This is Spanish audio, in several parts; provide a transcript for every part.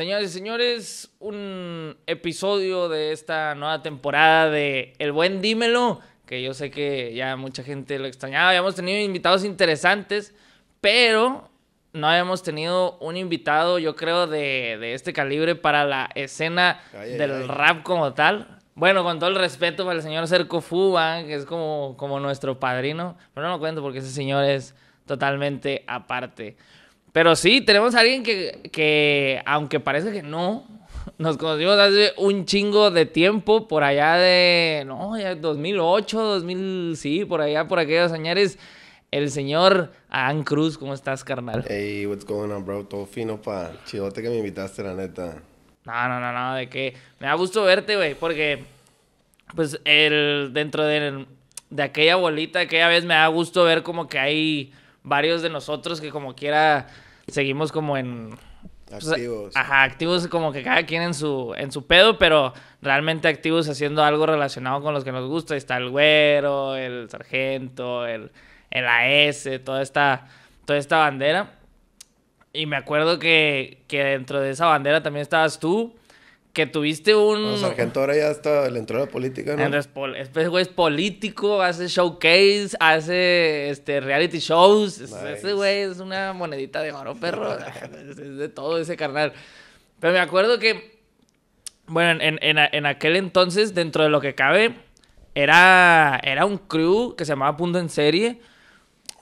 Señores y señores, un episodio de esta nueva temporada de El Buen Dímelo, que yo sé que ya mucha gente lo extrañaba. Habíamos tenido invitados interesantes, pero no habíamos tenido un invitado, yo creo, de, este calibre para la escena del rap como tal. Bueno, con todo el respeto para el señor Cerco Fuba, que es como, como nuestro padrino, pero no lo cuento porque ese señor es totalmente aparte. Pero sí, tenemos a alguien que, aunque parece que no, nos conocimos hace un chingo de tiempo, por allá de, no, ya 2008, 2000, sí, por allá, por aquellos años el señor Adán Cruz. ¿Cómo estás, carnal? Hey, what's going on, bro? Todo fino, pa. Chivote que me invitaste, la neta. No, no, no, no, de qué? me da gusto verte, güey, porque, pues, el, dentro de, de aquella bolita, aquella vez me da gusto ver como que hay varios de nosotros que como quiera seguimos como en... Pues, activos. ajá, activos como que cada quien en su, en su pedo, pero realmente activos haciendo algo relacionado con los que nos gusta. está el güero, el sargento, el, el AS, toda esta, toda esta bandera. Y me acuerdo que, que dentro de esa bandera también estabas tú, que tuviste un. Bueno, sargento ahora ya está, le entró a la política, ¿no? Andrés este güey es político, hace showcase, hace este, reality shows. Ese güey es una monedita de oro, perro. es de todo ese carnal. Pero me acuerdo que. Bueno, en, en, en, aquel entonces, dentro de lo que cabe, era, era un crew que se llamaba Punto en Serie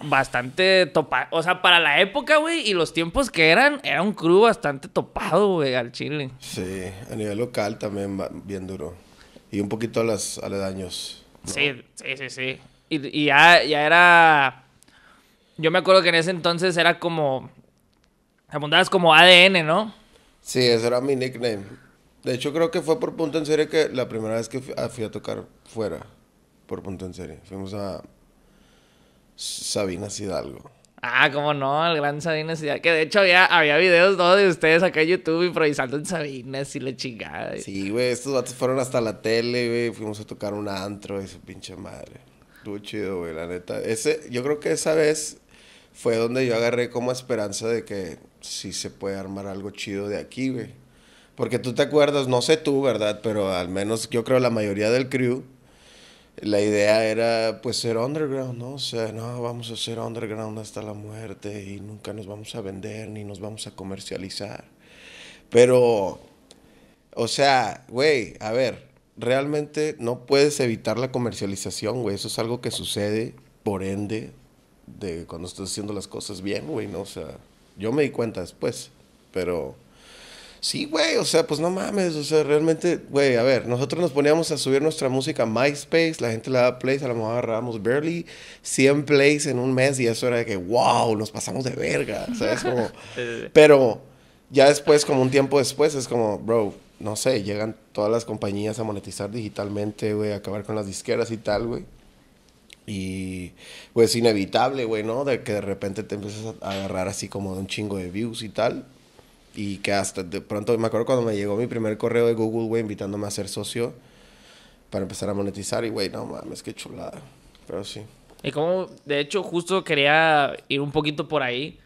bastante topado. O sea, para la época, güey, y los tiempos que eran, era un crew bastante topado, güey, al Chile. Sí, a nivel local también bien duro. Y un poquito a los aledaños. Sí, sí, sí, sí. Y, ya, era. Yo me acuerdo que en ese entonces era como. Abundabas como ADN, ¿no? Sí, ese era mi nickname. De hecho, creo que fue por punto en serie que la primera vez que fui a tocar fuera. Por punto en serie. Fuimos a, Sabina Hidalgo. Ah, cómo no, el gran Sabina Hidalgo. Que de hecho había, había videos todos de ustedes acá en YouTube improvisando en Sabina, y la chingada. Sí, güey, estos vatos fueron hasta la tele, güey. Fuimos a tocar un antro y su pinche madre. Estuvo chido, güey, la neta. Ese, yo creo que esa vez fue donde yo agarré como esperanza de que sí se puede armar algo chido de aquí, güey. Porque tú te acuerdas, no sé tú, ¿verdad? Pero al menos yo creo la mayoría del crew la idea era pues ser underground, ¿no? O sea, no, vamos a ser underground hasta la muerte y nunca nos vamos a vender ni nos vamos a comercializar. Pero, o sea, güey, a ver, realmente no puedes evitar la comercialización, güey. Eso es algo que sucede, por ende, de cuando estás haciendo las cosas bien, güey, ¿no? O sea, yo me di cuenta después, pero... Sí, güey, o sea, pues no mames, o sea, realmente, güey, a ver, nosotros nos poníamos a subir nuestra música a MySpace, la gente la daba plays, a lo mejor agarrábamos barely 100 plays en un mes y eso era de que, wow, nos pasamos de verga, es Como, pero ya después, como un tiempo después, es como, bro, no sé, llegan todas las compañías a monetizar digitalmente, güey, a acabar con las disqueras y tal, güey. Y pues inevitable, güey, ¿no? De que de repente te empiezas a agarrar así como de un chingo de views y tal y que hasta de pronto me acuerdo cuando me llegó mi primer correo de Google, güey, invitándome a ser socio para empezar a monetizar y, güey, no mames, qué chulada. Pero sí. Y como, de hecho, justo quería ir un poquito por ahí.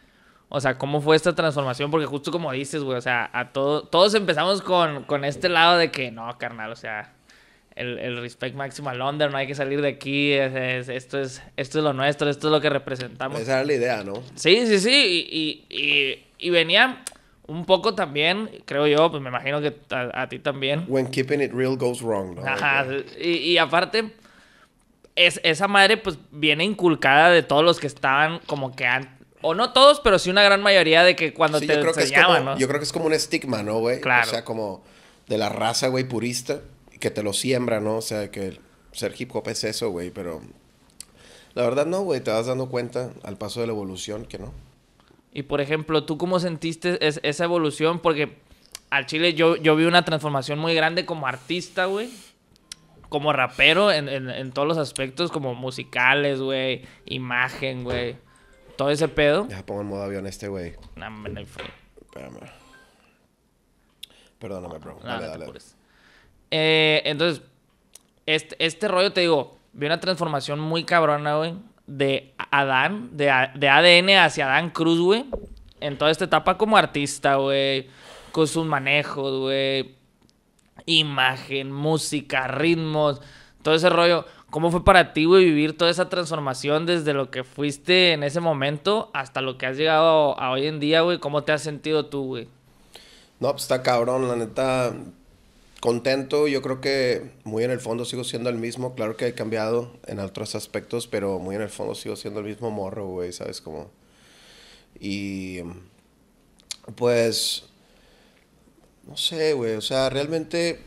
O sea, ¿cómo fue esta transformación? Porque justo como dices, güey, o sea, a todo, todos empezamos con, con este lado de que, no, carnal, o sea, el, el respect máximo a Londres, no hay que salir de aquí, esto, es, esto es lo nuestro, esto es lo que representamos. Esa era la idea, ¿no? Sí, sí, sí, y, y, y, y venía, un poco también, creo yo, pues me imagino que a, ti también. When keeping it real goes wrong, ¿no? Ajá, y, aparte, es, esa madre pues viene inculcada de todos los que estaban como que o no todos, pero sí una gran mayoría de que cuando te Yo creo que es como un estigma, ¿no, güey? O sea, como de la raza, güey, purista, que te lo siembra, ¿no? O sea, que ser hip hop es eso, güey, pero la verdad no, güey, te vas dando cuenta al paso de la evolución que no. Y por ejemplo, ¿tú cómo sentiste esa evolución? Porque al Chile yo, yo vi una transformación muy grande como artista, güey. Como rapero en, todos los aspectos, como musicales, güey. Imagen, güey. Todo ese pedo. Ya poner en modo avión este, güey. No, me hay Espérame. Perdóname, bro. dale, dale. Eh, entonces, este, este rollo, te digo, vi una transformación muy cabrona, güey de Adán, de, ADN hacia Adán Cruz, güey. En toda esta etapa como artista, güey. Con sus manejos, güey. Imagen, música, ritmos, todo ese rollo. ¿Cómo fue para ti, güey, vivir toda esa transformación desde lo que fuiste en ese momento hasta lo que has llegado a hoy en día, güey? ¿Cómo te has sentido tú, güey? No, pues está cabrón, la neta contento, yo creo que muy en el fondo sigo siendo el mismo. Claro que he cambiado en otros aspectos, pero muy en el fondo sigo siendo el mismo morro, güey, ¿sabes? cómo Y. Pues. No sé, güey, o sea, realmente.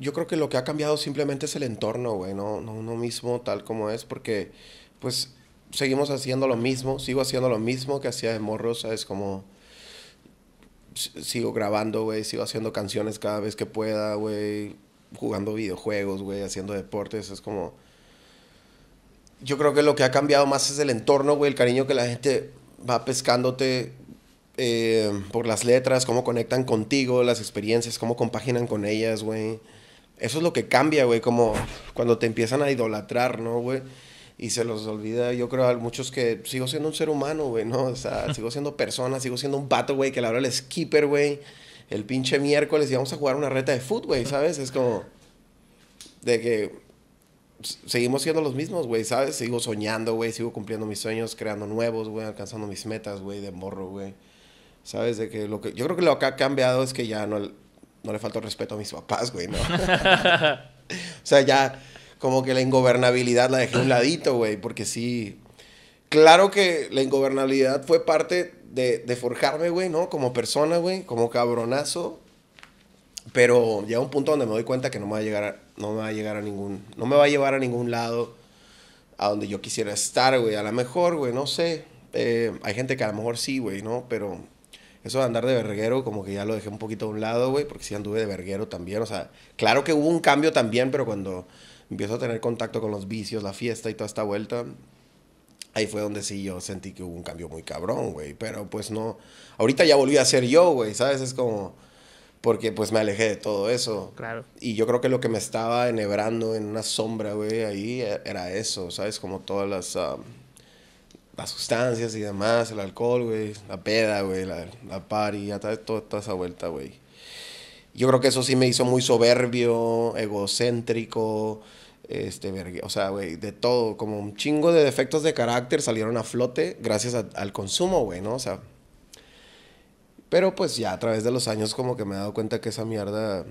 Yo creo que lo que ha cambiado simplemente es el entorno, güey, no, no uno mismo tal como es, porque, pues, seguimos haciendo lo mismo, sigo haciendo lo mismo que hacía de morro, ¿sabes? Como sigo grabando, güey, sigo haciendo canciones cada vez que pueda, güey, jugando videojuegos, güey, haciendo deportes, es como... Yo creo que lo que ha cambiado más es el entorno, güey, el cariño que la gente va pescándote eh, por las letras, cómo conectan contigo, las experiencias, cómo compaginan con ellas, güey. Eso es lo que cambia, güey, como cuando te empiezan a idolatrar, ¿no, güey? y se los olvida, yo creo, a muchos que sigo siendo un ser humano, güey, ¿no? O sea, sigo siendo persona, sigo siendo un vato, güey, que la hora el skipper, güey, el pinche miércoles y vamos a jugar una reta de fútbol, güey, ¿sabes? Es como de que seguimos siendo los mismos, güey, ¿sabes? Sigo soñando, güey, sigo cumpliendo mis sueños, creando nuevos, güey, alcanzando mis metas, güey, de morro, güey. ¿Sabes? De que lo que yo creo que lo que ha cambiado es que ya no, no le falta respeto a mis papás, güey, ¿no? o sea, ya como que la ingobernabilidad la dejé un ladito, güey, porque sí. Claro que la ingobernabilidad fue parte de, forjarme, güey, ¿no? Como persona, güey, como cabronazo. Pero llega un punto donde me doy cuenta que no me va a llegar a, no me va a llegar a ningún, no me va a llevar a ningún lado a donde yo quisiera estar, güey. A lo mejor, güey, no sé. Eh, hay gente que a lo mejor sí, güey, ¿no? Pero eso de andar de verguero, como que ya lo dejé un poquito a un lado, güey, porque sí anduve de verguero también. O sea, claro que hubo un cambio también, pero cuando empiezo a tener contacto con los vicios, la fiesta y toda esta vuelta, ahí fue donde sí yo sentí que hubo un cambio muy cabrón, güey. Pero pues no. Ahorita ya volví a ser yo, güey, ¿sabes? Es como. Porque pues me alejé de todo eso. Claro. Y yo creo que lo que me estaba enhebrando en una sombra, güey, ahí e-, era eso, ¿sabes? Como todas las. las sustancias y demás, el alcohol, güey, la peda, güey, la, party, toda, toda esa vuelta, güey. Yo creo que eso sí me hizo muy soberbio, egocéntrico, este, o sea, güey, de todo, como un chingo de defectos de carácter salieron a flote gracias al consumo, güey, ¿no? O sea, pero pues ya a través de los años como que me he dado cuenta que esa mierda,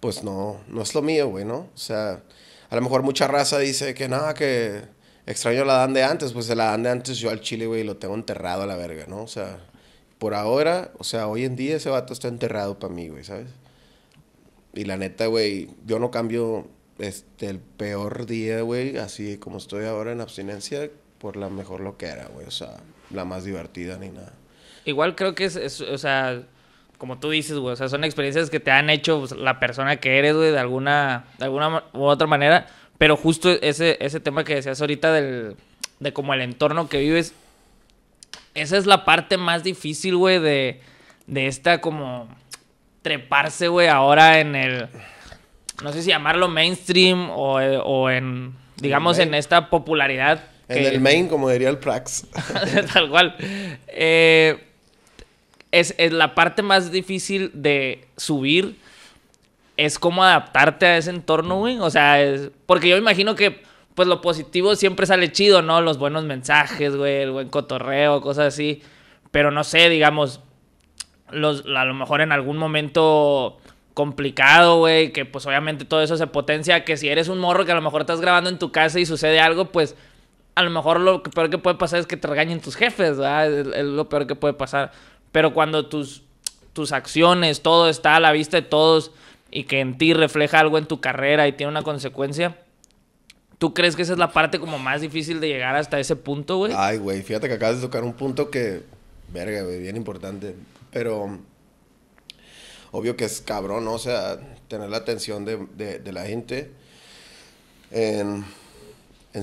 pues no, no es lo mío, güey, ¿no? O sea, a lo mejor mucha raza dice que nada, que extraño la dan de antes, pues se la dan de antes yo al chile, güey, lo tengo enterrado a la verga, ¿no? O sea, por ahora, o sea, hoy en día ese vato está enterrado para mí, güey, ¿sabes? Y la neta, güey, yo no cambio este, el peor día, güey, así como estoy ahora en abstinencia, por la mejor lo que era, güey. O sea, la más divertida ni nada. Igual creo que es, o sea, como tú dices, güey, o sea, son experiencias que te han hecho pues, la persona que eres, güey, de alguna, alguna u otra manera. Pero justo ese, ese tema que decías ahorita del, de como el entorno que vives, esa es la parte más difícil, güey, de, de esta como treparse, güey, ahora en el no sé si llamarlo mainstream o, en, digamos, en, esta popularidad. En el main, como diría el Prax. Tal cual. Eh, es, la parte más difícil de subir. Es cómo adaptarte a ese entorno, güey. O sea, es, porque yo imagino que, pues, lo positivo siempre sale chido, ¿no? Los buenos mensajes, güey, el buen cotorreo, cosas así. Pero no sé, digamos, los, a lo mejor en algún momento complicado, güey, que pues obviamente todo eso se potencia, que si eres un morro que a lo mejor estás grabando en tu casa y sucede algo, pues a lo mejor lo peor que puede pasar es que te regañen tus jefes, ¿verdad? Es, lo peor que puede pasar. Pero cuando tus, tus acciones, todo está a la vista de todos y que en ti refleja algo en tu carrera y tiene una consecuencia, ¿Tú crees que esa es la parte como más difícil de llegar hasta ese punto, güey? Ay, güey, fíjate que acabas de tocar un punto que, verga, güey, bien importante. Pero obvio que es cabrón, ¿no? O sea, tener la atención de, la gente en,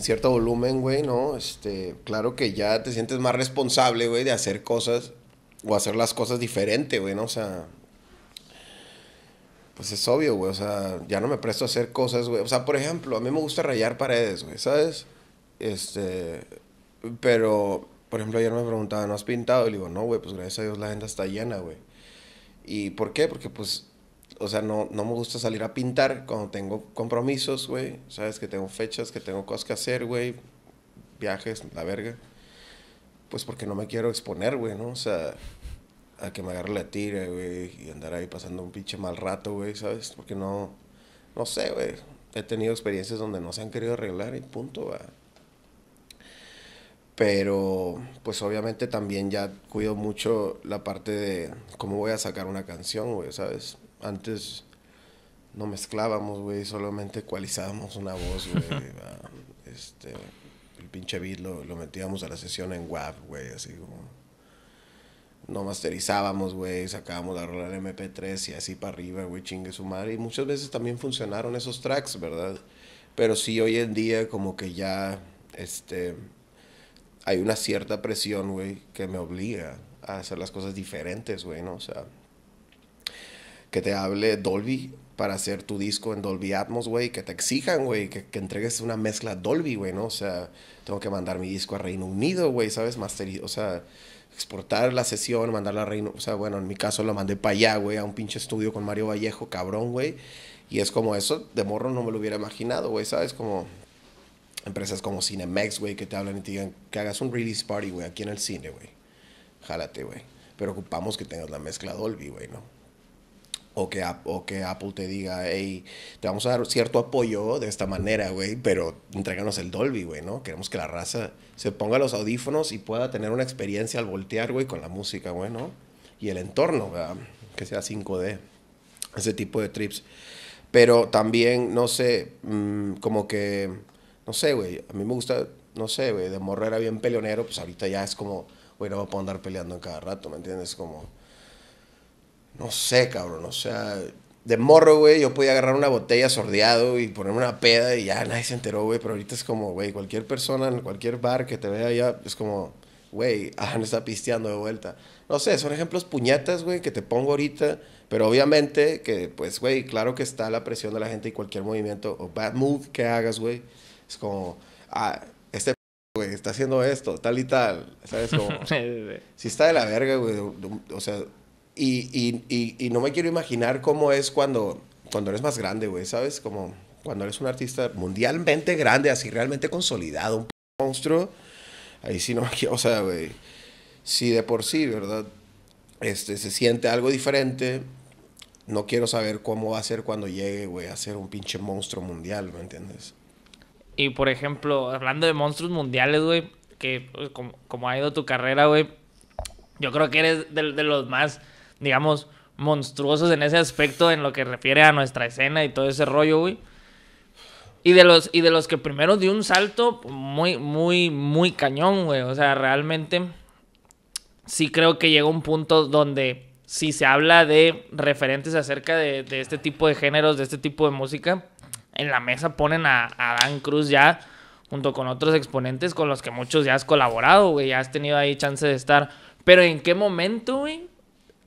cierto volumen, güey, ¿no? Este, claro que ya te sientes más responsable, güey, de hacer cosas o hacer las cosas diferente, güey, ¿no? O sea, pues es obvio, güey, o sea, ya no me presto a hacer cosas, güey. O sea, por ejemplo, a mí me gusta rayar paredes, güey, ¿sabes? Este, pero, por ejemplo, ayer me preguntaba, ¿no has pintado? Y le digo, no, güey, pues gracias a Dios la agenda está llena, güey. ¿Y por qué? Porque pues, o sea, no, no me gusta salir a pintar cuando tengo compromisos, güey. Sabes que tengo fechas, que tengo cosas que hacer, güey. Viajes, la verga. Pues porque no me quiero exponer, güey, ¿no? O sea, a que me agarre la tira, güey, y andar ahí pasando un pinche mal rato, güey, ¿sabes? Porque no, no sé, güey. He tenido experiencias donde no se han querido arreglar y punto, güey pero pues obviamente también ya cuido mucho la parte de cómo voy a sacar una canción, güey, ¿sabes? Antes no mezclábamos, güey, solamente ecualizábamos una voz, güey. Ah, este, el pinche beat lo, metíamos a la sesión en WAV, güey, así como... No masterizábamos, güey, sacábamos la rola en MP3 y así para arriba, güey, chingue su madre. Y muchas veces también funcionaron esos tracks, ¿verdad? Pero sí, hoy en día como que ya, este hay una cierta presión, güey, que me obliga a hacer las cosas diferentes, güey, ¿no? O sea, que te hable Dolby para hacer tu disco en Dolby Atmos, güey, que te exijan, güey, que, entregues una mezcla Dolby, güey, ¿no? O sea, tengo que mandar mi disco a Reino Unido, güey, ¿sabes? Mastery, o sea, exportar la sesión, mandarla a Reino, o sea, bueno, en mi caso lo mandé para allá, güey, a un pinche estudio con Mario Vallejo, cabrón, güey. Y es como eso, de morro no me lo hubiera imaginado, güey, ¿sabes? Como empresas como Cinemex, güey, que te hablan y te digan que hagas un release party, güey, aquí en el cine, güey. Jálate, güey. Pero ocupamos que tengas la mezcla Dolby, güey, ¿no? O que, que Apple te diga, hey, te vamos a dar cierto apoyo de esta manera, güey, pero entréganos el Dolby, güey, ¿no? Queremos que la raza se ponga los audífonos y pueda tener una experiencia al voltear, güey, con la música, güey, ¿no? Y el entorno, ¿verdad? Que sea 5D. Ese tipo de trips. Pero también, no sé, mm, como que no sé, güey, a mí me gusta, no sé, güey, de morro era bien peleonero, pues ahorita ya es como, güey, no me puedo andar peleando en cada rato, ¿me entiendes? Como, no sé, cabrón, o sea, de morro, güey, yo podía agarrar una botella sordeado y ponerme una peda y ya nadie se enteró, güey, pero ahorita es como, güey, cualquier persona en cualquier bar que te vea ya es como, güey, ah, no está pisteando de vuelta. No sé, son ejemplos puñetas, güey, que te pongo ahorita, pero obviamente que, pues, güey, claro que está la presión de la gente y cualquier movimiento o bad move que hagas, güey, es como, ah, este güey está haciendo esto, tal y tal. ¿Sabes? Como, si está de la verga, güey. O sea, y, no me quiero imaginar cómo es cuando, cuando eres más grande, güey, ¿sabes? Como cuando eres un artista mundialmente grande, así realmente consolidado, un monstruo. Ahí sí no me quiero, o sea, güey. Si de por sí, ¿verdad? Este, se siente algo diferente. No quiero saber cómo va a ser cuando llegue, güey, a ser un pinche monstruo mundial, ¿me entiendes? Y por ejemplo, hablando de monstruos mundiales, güey, que pues, como, ha ido tu carrera, güey, yo creo que eres de, los más, digamos, monstruosos en ese aspecto, en lo que refiere a nuestra escena y todo ese rollo, güey. Y de los, y de los que primero dio un salto muy, muy, muy cañón, güey. O sea, realmente sí creo que llega un punto donde si se habla de referentes acerca de este tipo de géneros, de este tipo de música, en la mesa ponen a, Dan Cruz ya junto con otros exponentes con los que muchos ya has colaborado, güey, ya has tenido ahí chance de estar. Pero ¿en qué momento, güey,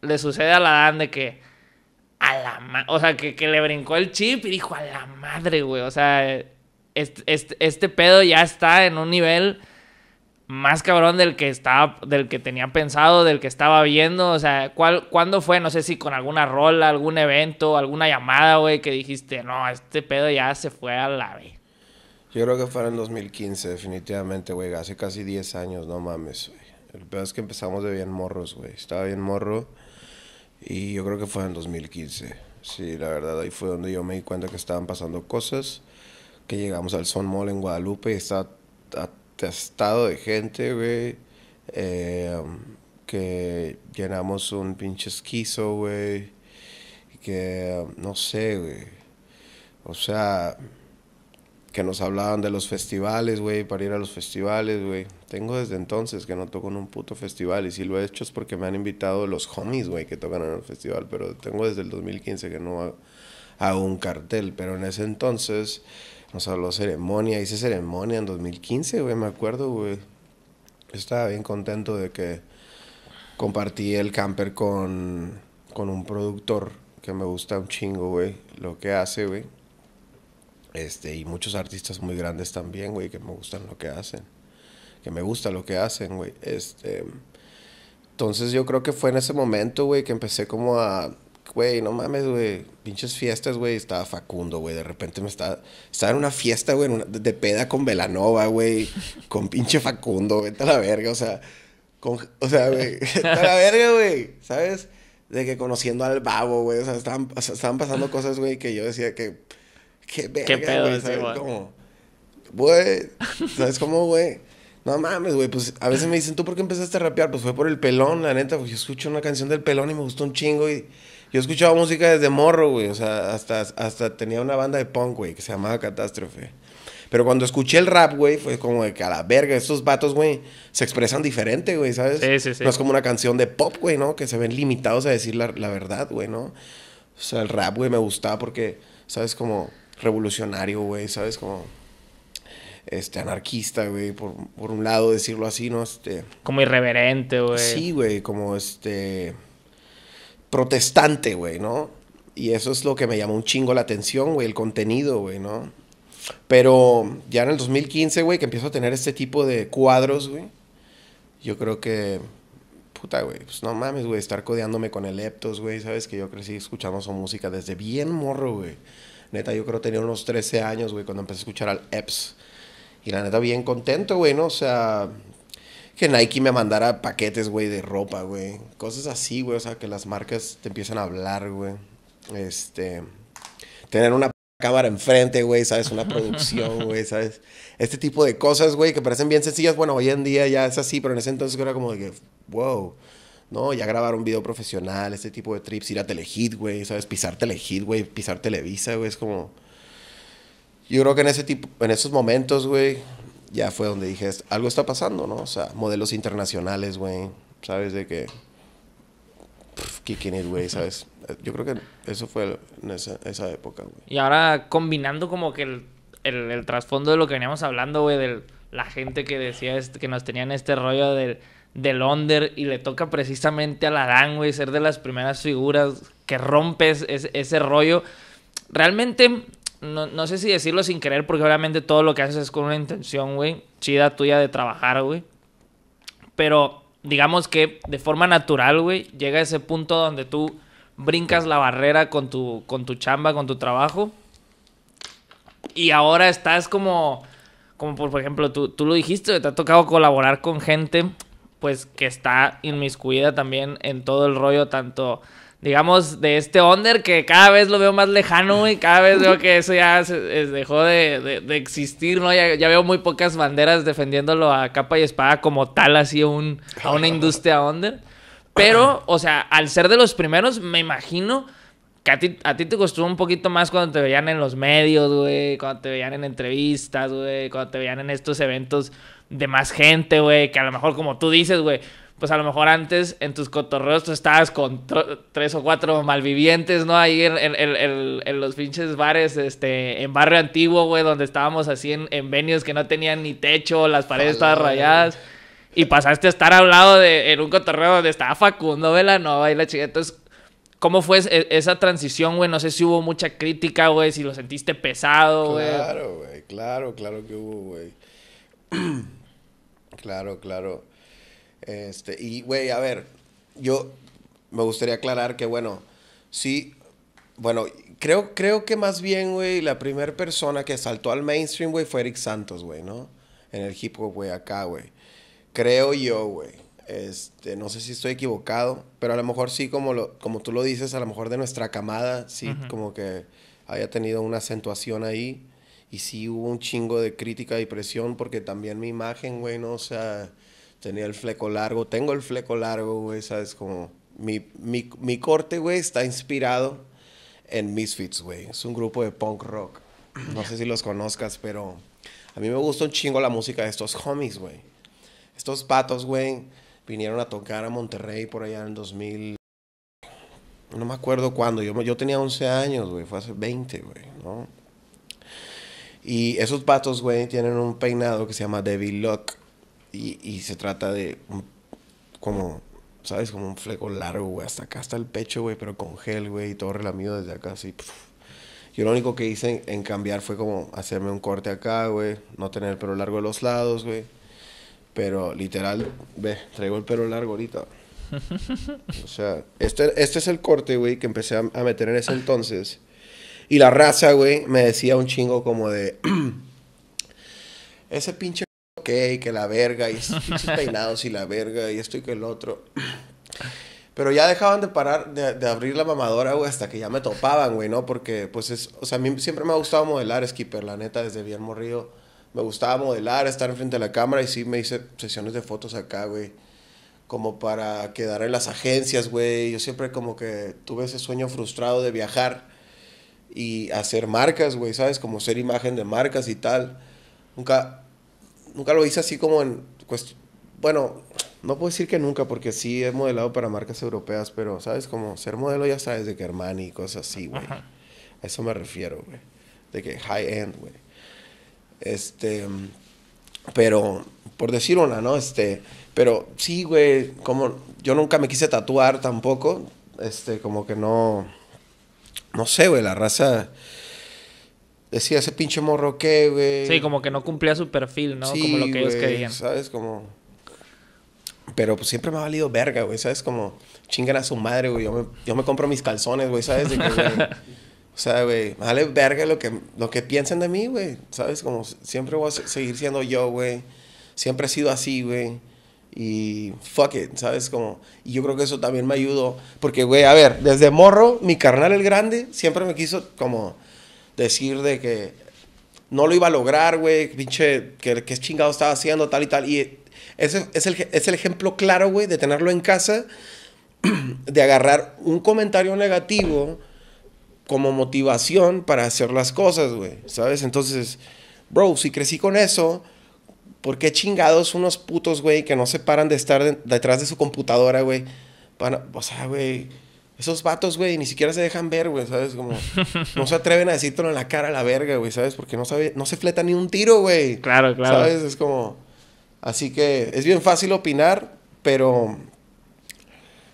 le sucede a la Dan de que a la o sea, que, le brincó el chip y dijo a la madre, güey, o sea, este, este, este pedo ya está en un nivel más cabrón del que estaba, del que tenía pensado, del que estaba viendo. O sea, ¿cuál, ¿cuándo fue? No sé si con alguna rola, algún evento, alguna llamada, güey, que dijiste, no, este pedo ya se fue a la Yo creo que fue en 2015, definitivamente, güey. Hace casi 10 años, no mames, güey. El pedo es que empezamos de bien morros, güey. Estaba bien morro. Y yo creo que fue en 2015. Sí, la verdad, ahí fue donde yo me di cuenta que estaban pasando cosas. Que llegamos al Son Mall en Guadalupe y estaba testado de gente, güey. Eh, que llenamos un pinche esquizo, güey. Que no sé, güey. O sea, que nos hablaban de los festivales, güey, para ir a los festivales, güey. Tengo desde entonces que no toco en un puto festival y si lo he hecho es porque me han invitado los homies, güey, que tocan en el festival, pero tengo desde el 2015 que no hago un cartel, pero en ese entonces sea, habló ceremonia, hice ceremonia en 2015, güey, me acuerdo, güey. Estaba bien contento de que compartí el camper con, con un productor que me gusta un chingo, güey, lo que hace, güey. Este, y muchos artistas muy grandes también, güey, que me gustan lo que hacen. Que me gusta lo que hacen, güey. Este, entonces yo creo que fue en ese momento, güey, que empecé como a güey, no mames, güey, pinches fiestas, güey, estaba Facundo, güey, de repente me estaba, estaba en una fiesta, güey, de peda con Velanova, güey, con pinche Facundo, vete a la verga, o sea, con, o sea, güey, vete a la verga, güey, ¿sabes? De que conociendo al babo, güey, o sea, estaban, estaban pasando cosas, güey, que yo decía que, qué verga, pedo, güey, ¿sabes? güey, ¿sabes cómo, güey? No mames, güey, pues a veces me dicen, ¿tú por qué empezaste a rapear? Pues fue por el pelón, la neta, pues yo escucho una canción del pelón y me gustó un chingo y yo escuchaba música desde morro, güey. O sea, hasta, hasta tenía una banda de punk, güey, que se llamaba Catástrofe. Pero cuando escuché el rap, güey, fue como de que a la verga, estos vatos, güey, se expresan diferente, güey, ¿sabes? Sí, sí, sí. No es como una canción de pop, güey, ¿no? Que se ven limitados a decir la, verdad, güey, ¿no? O sea, el rap, güey, me gustaba porque, ¿sabes? Como revolucionario, güey, ¿sabes? Como este, anarquista, güey, por, un lado decirlo así, ¿no? Este, como irreverente, güey. Sí, güey, como este protestante, güey, ¿no? Y eso es lo que me llamó un chingo la atención, güey, el contenido, güey, ¿no? Pero ya en el 2015, güey, que empiezo a tener este tipo de cuadros, güey, yo creo que, puta, güey, pues no mames, güey, estar codeándome con Eptos, güey, sabes que yo crecí escuchando su música desde bien morro, güey. Neta, yo creo que tenía unos 13 años, güey, cuando empecé a escuchar al Eps. Y la neta, bien contento, güey, ¿no? O sea, que Nike me mandara paquetes, güey, de ropa, güey. Cosas así, güey. O sea, que las marcas te empiezan a hablar, güey. Este. Tener una cámara enfrente, güey, ¿sabes? Una producción, güey, ¿sabes? Este tipo de cosas, güey, que parecen bien sencillas. Bueno, hoy en día ya es así, pero en ese entonces era como de que, wow. ¿no? Ya grabar un video profesional, este tipo de trips, ir a Telehit, güey, ¿sabes? Pisar Telehit, güey, pisar Televisa, güey, es como... Yo creo que en ese tipo, en esos momentos, güey, ya fue donde dije, algo está pasando, ¿no? O sea, modelos internacionales, güey, ¿sabes? De que, ¿Qué quieres güey, ¿sabes? Yo creo que eso fue en esa, esa época, güey. Y ahora combinando como que el, el, trasfondo de lo que veníamos hablando, güey, de la gente que decía que nos tenían este rollo del, del under y le toca precisamente a la Dan, güey, ser de las primeras figuras que rompes ese rollo. Realmente no, sé si decirlo sin querer, porque obviamente todo lo que haces es con una intención, güey, chida tuya de trabajar, güey. Pero digamos que de forma natural, güey, llega ese punto donde tú brincas la barrera con tu, con tu chamba, con tu trabajo. Y ahora estás como, como por, ejemplo, tú, tú lo dijiste, te ha tocado colaborar con gente, pues que está inmiscuida también en todo el rollo, tanto digamos, de este under que cada vez lo veo más lejano y cada vez veo que eso ya eh, dejó de, existir, ¿no? Ya, veo muy pocas banderas defendiéndolo a capa y espada como tal, así un, a una industria under. Pero, o sea, al ser de los primeros, me imagino que a ti, a ti te costó un poquito más cuando te veían en los medios, güey, cuando te veían en entrevistas, güey, cuando te veían en estos eventos de más gente, güey, que a lo mejor como tú dices, güey, pues a lo mejor antes en tus cotorreos tú estabas con tres o cuatro malvivientes, ¿no? Ahí en, en, los pinches bares, este, en barrio antiguo, güey, donde estábamos así en, venios que no tenían ni techo, las paredes estaban todas rayadas. Y pasaste a estar al lado de, en un cotorreo donde estaba Facundo No, ahí la chica. Entonces, ¿cómo fue esa transición, güey? No sé si hubo mucha crítica, güey, si lo sentiste pesado, güey. Claro, güey, claro, claro que hubo, güey. claro, claro. Este, y, güey, a ver, yo me gustaría aclarar que, bueno, sí, bueno, creo, creo que más bien, güey, la primera persona que saltó al mainstream, güey, fue Eric Santos, güey, ¿no? En el hip hop, güey, acá, güey. Creo yo, güey. Este, no sé si estoy equivocado, pero a lo mejor sí, como, lo, como tú lo dices, a lo mejor de nuestra camada, sí, como que haya tenido una acentuación ahí. Y sí hubo un chingo de crítica y presión porque también mi imagen, güey, no, o sea, Tenía el fleco largo, tengo el fleco largo, güey, ¿sabes? Como mi, corte, güey, está inspirado en Misfits, güey. Es un grupo de punk rock. No sé si los conozcas, pero a mí me gusta un chingo la música de estos homies, güey. Estos patos, güey, vinieron a tocar a Monterrey por allá en 2000. No me acuerdo cuándo. Yo, yo tenía 11 años, güey. Fue hace 20, güey, ¿no? Y esos patos, güey, tienen un peinado que se llama Devil Lock. Y, se trata de como, ¿sabes? Como un fleco largo, güey, hasta acá, hasta el pecho, güey, pero con gel, güey, y todo relamido desde acá, así. Yo lo único que hice en, cambiar fue como hacerme un corte acá, güey, no tener el pelo largo de los lados, güey. Pero literal, ve, traigo el pelo largo ahorita. O sea, este, este es el corte, güey, que empecé a, a meter en ese entonces. Y la raza, güey, me decía un chingo como de... ese pinche y que la verga y peinados y la verga y esto y que el otro. Pero ya dejaban de parar, de, abrir la mamadora, güey, hasta que ya me topaban, güey, ¿no? Porque, pues, es, o sea, a mí siempre me ha gustado modelar, Skipper, la neta, desde bien morrido. Me gustaba modelar, estar enfrente de la cámara y sí me hice sesiones de fotos acá, güey. Como para quedar en las agencias, güey. Yo siempre como que tuve ese sueño frustrado de viajar y hacer marcas, güey, ¿sabes? Como ser imagen de marcas y tal. Nunca, nunca lo hice así como en... Pues, bueno, no puedo decir que nunca, porque sí he modelado para marcas europeas, pero, ¿sabes? Como ser modelo ya sabes de que y cosas así, güey. A eso me refiero, güey. De que high-end, güey. Este... Pero, por decir una, ¿no? Este... Pero sí, güey, como yo nunca me quise tatuar tampoco, este, como que no, no sé, güey, la raza, decía ese pinche morro que, güey. Sí, como que no cumplía su perfil, ¿no? como lo que ellos querían. ¿Sabes? Como. Pero pues, siempre me ha valido verga, güey. ¿Sabes? Como chingan a su madre, güey. Yo me, yo me compro mis calzones, güey. ¿Sabes? o sea, güey, vale verga lo que, lo que piensen de mí, güey. ¿Sabes? Como siempre voy a seguir siendo yo, güey. Siempre he sido así, güey. Y fuck it, ¿sabes? Como, y yo creo que eso también me ayudó. Porque, güey, a ver, desde morro, mi carnal el grande siempre me quiso como decir de que no lo iba a lograr, güey, pinche, que, que chingado estaba haciendo, tal y tal. Y ese es el, es el ejemplo claro, güey, de tenerlo en casa, de agarrar un comentario negativo como motivación para hacer las cosas, güey, ¿sabes? Entonces, bro, si crecí con eso, ¿por qué chingados unos putos, güey, que no se paran de estar detrás de su computadora, güey? o sea, güey esos vatos, güey, ni siquiera se dejan ver, güey, ¿sabes? Como no se atreven a decírtelo en la cara a la verga, güey, ¿sabes? Porque no sabe, no se fleta ni un tiro, güey. Claro, claro. ¿Sabes? Es como así que es bien fácil opinar, pero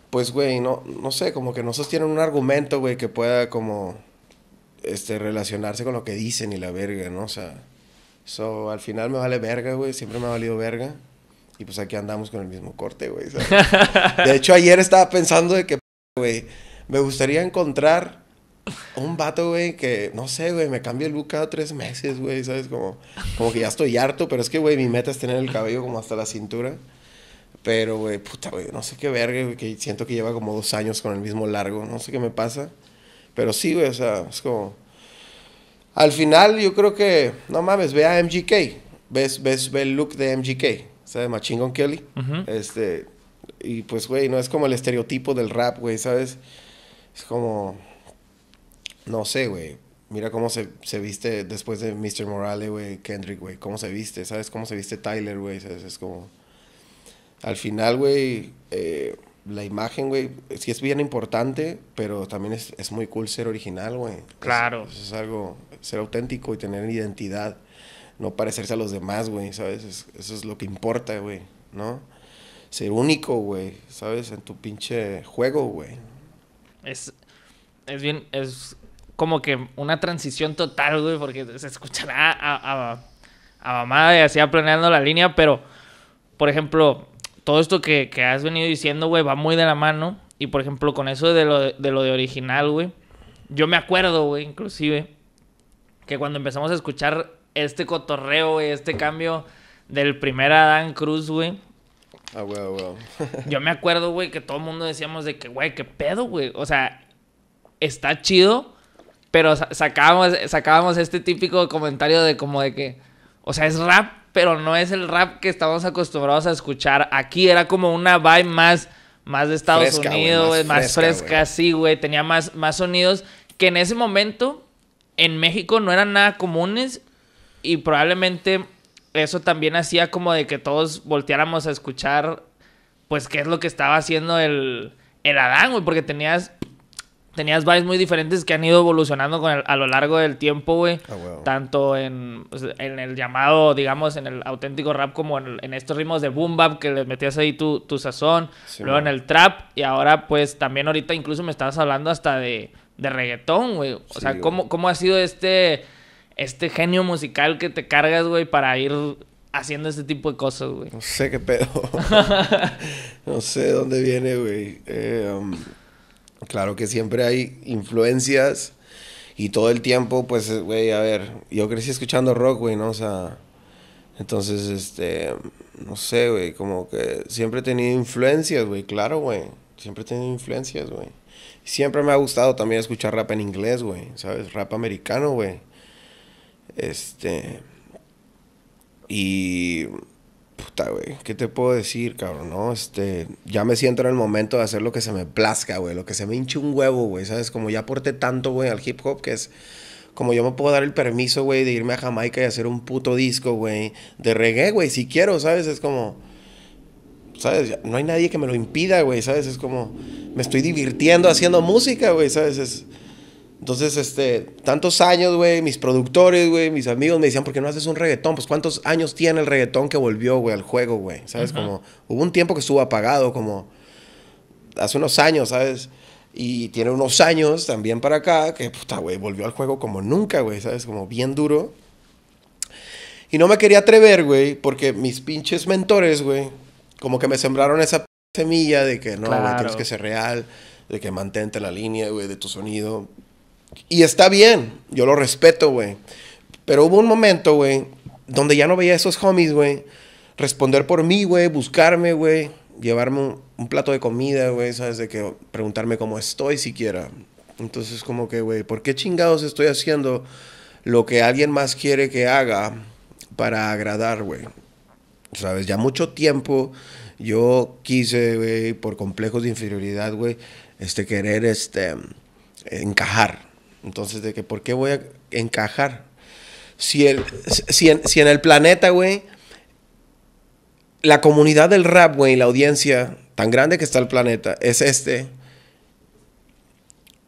pues güey, no no sé, como que no sostienen un argumento, güey, que pueda como este relacionarse con lo que dicen y la verga, ¿no? O sea, eso al final me vale verga, güey, siempre me ha valido verga. Y pues aquí andamos con el mismo corte, güey. De hecho, ayer estaba pensando de que me gustaría encontrar un vato, güey, que, no sé, güey, me cambie el look cada tres meses, güey, ¿sabes? Como, como que ya estoy harto, pero es que, güey, mi meta es tener el cabello como hasta la cintura. Pero, güey, puta, güey, no sé qué verga, güey, que siento que lleva como dos años con el mismo largo, no sé qué me pasa. Pero sí, güey, o sea, es como... Al final yo creo que, no mames, ve a MGK, ves, ves, ve el look de MGK, ¿sabes? Machingon de Kelly. Este, y pues, güey, no es como el estereotipo del rap, güey, ¿sabes? Es como. No sé, güey. Mira cómo se, se, viste después de Mr. Morale, güey, Kendrick, güey. Cómo se viste, ¿sabes? Cómo se viste Tyler, güey. Es como. Al final, güey, eh, la imagen, güey, sí es bien importante, pero también es, muy cool ser original, güey. Claro. Es, algo. Ser auténtico y tener identidad. No parecerse a los demás, güey, ¿sabes? eso es lo que importa, güey, ¿no? ser único, güey, ¿sabes? En tu pinche juego, güey. Es, es bien, es como que una transición total, güey, porque se escuchará a, a, a mamada y así planeando la línea, pero, por ejemplo, todo esto que, has venido diciendo, güey, va muy de la mano. Y, por ejemplo, con eso de lo de, lo de original, güey, yo me acuerdo, güey, inclusive, que cuando empezamos a escuchar este cotorreo, güey, este cambio del primer Adán Cruz, güey, Yo me acuerdo, güey, que todo el mundo decíamos de que, güey, qué pedo, güey. O sea, está chido, pero sacábamos, sacábamos este típico comentario de como de que, o sea, es rap, pero no es el rap que estamos acostumbrados a escuchar. Aquí era como una vibe más, más de Estados Unidos, más, fresca, sí, güey. Tenía más, más sonidos que en ese momento en México no eran nada comunes y probablemente eso también hacía como de que todos volteáramos a escuchar, pues, qué es lo que estaba haciendo el, el Adán, güey, porque tenías tenías muy diferentes que han ido evolucionando con a lo largo del tiempo, güey. Ah, Tanto en, pues, en, el llamado, digamos, en el auténtico rap como en, estos ritmos de boom bap que les metías ahí tu, tu sazón. luego en el trap y ahora pues también ahorita incluso me estabas hablando hasta de, de reggaetón, güey. O sea, ¿cómo, ¿cómo ha sido este este genio musical que te cargas, güey, para ir haciendo este tipo de cosas, güey. No sé qué pedo. no sé dónde viene, güey. Eh, um, claro que siempre hay influencias y todo el tiempo, pues, eh, güey, a ver, yo crecí escuchando rock, güey, ¿no? O sea, entonces, este, no sé, güey, como que siempre he tenido influencias, güey, claro, güey. Siempre he tenido influencias, güey. Siempre me ha gustado también escuchar rap en inglés, güey, ¿sabes? Rap americano, güey. Este. Y. Puta, güey. ¿Qué te puedo decir, cabrón? No, este. Ya me siento en el momento de hacer lo que se me plazca, güey. Lo que se me hinche un huevo, güey. ¿Sabes? Como ya aporté tanto, güey, al hip hop que es como yo me puedo dar el permiso, güey, de irme a Jamaica y hacer un puto disco, güey, de reggae, güey, si quiero, ¿sabes? Es como, ¿sabes? No hay nadie que me lo impida, güey, ¿sabes? Es como, me estoy divirtiendo haciendo música, güey, ¿sabes? Es, entonces, este, tantos años, güey, mis productores, güey, mis amigos me decían, ¿por qué no haces un reggaetón? Pues, ¿cuántos años tiene el reggaetón que volvió, güey, al juego, güey? ¿Sabes? Como, hubo un tiempo que estuvo apagado, como, hace unos años, ¿sabes? Y tiene unos años también para acá que, puta, güey, volvió al juego como nunca, güey, ¿sabes? Como bien duro. Y no me quería atrever, güey, porque mis pinches mentores, güey, como que me sembraron esa semilla de que no, güey, tienes que ser real, de que mantente la línea, güey, de tu sonido. Y está bien, yo lo respeto, güey. Pero hubo un momento, güey, donde ya no veía a esos homies, güey, responder por mí, güey, buscarme, güey, llevarme un, plato de comida, güey, ¿sabes? De que preguntarme cómo estoy siquiera. Entonces, como que, güey, ¿por qué chingados estoy haciendo lo que alguien más quiere que haga para agradar, güey? ¿Sabes? Ya mucho tiempo yo quise, güey, por complejos de inferioridad, güey, este, querer, este, encajar, entonces, de que, ¿por qué voy a encajar? Si, si, en, el planeta, güey, la comunidad del rap, güey, la audiencia tan grande que está el planeta, es este.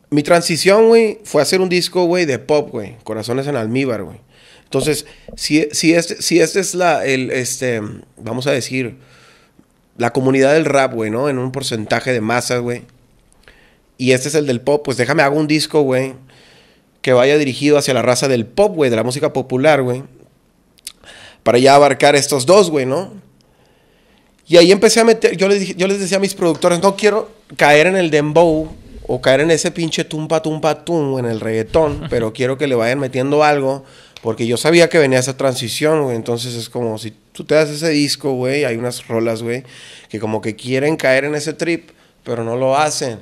Mi transición, güey, fue hacer un disco, güey, de pop, güey. Corazones en almíbar, güey. Entonces, si, si, este, si este es la, el, este, vamos a decir, la comunidad del rap, güey, ¿no? En un porcentaje de masas, güey. Y este es el del pop, pues déjame hago un disco, güey, que vaya dirigido hacia la raza del pop, güey, de la música popular, güey. Para ya abarcar estos dos, güey, ¿no? Y ahí empecé a meter, yo les, yo les decía a mis productores, no quiero caer en el dembow o caer en ese pinche tumpa, tumpa, tum, en el reggaetón, pero quiero que le vayan metiendo algo, porque yo sabía que venía esa transición, güey. Entonces es como si tú te das ese disco, güey, hay unas rolas, güey, que como que quieren caer en ese trip, pero no lo hacen.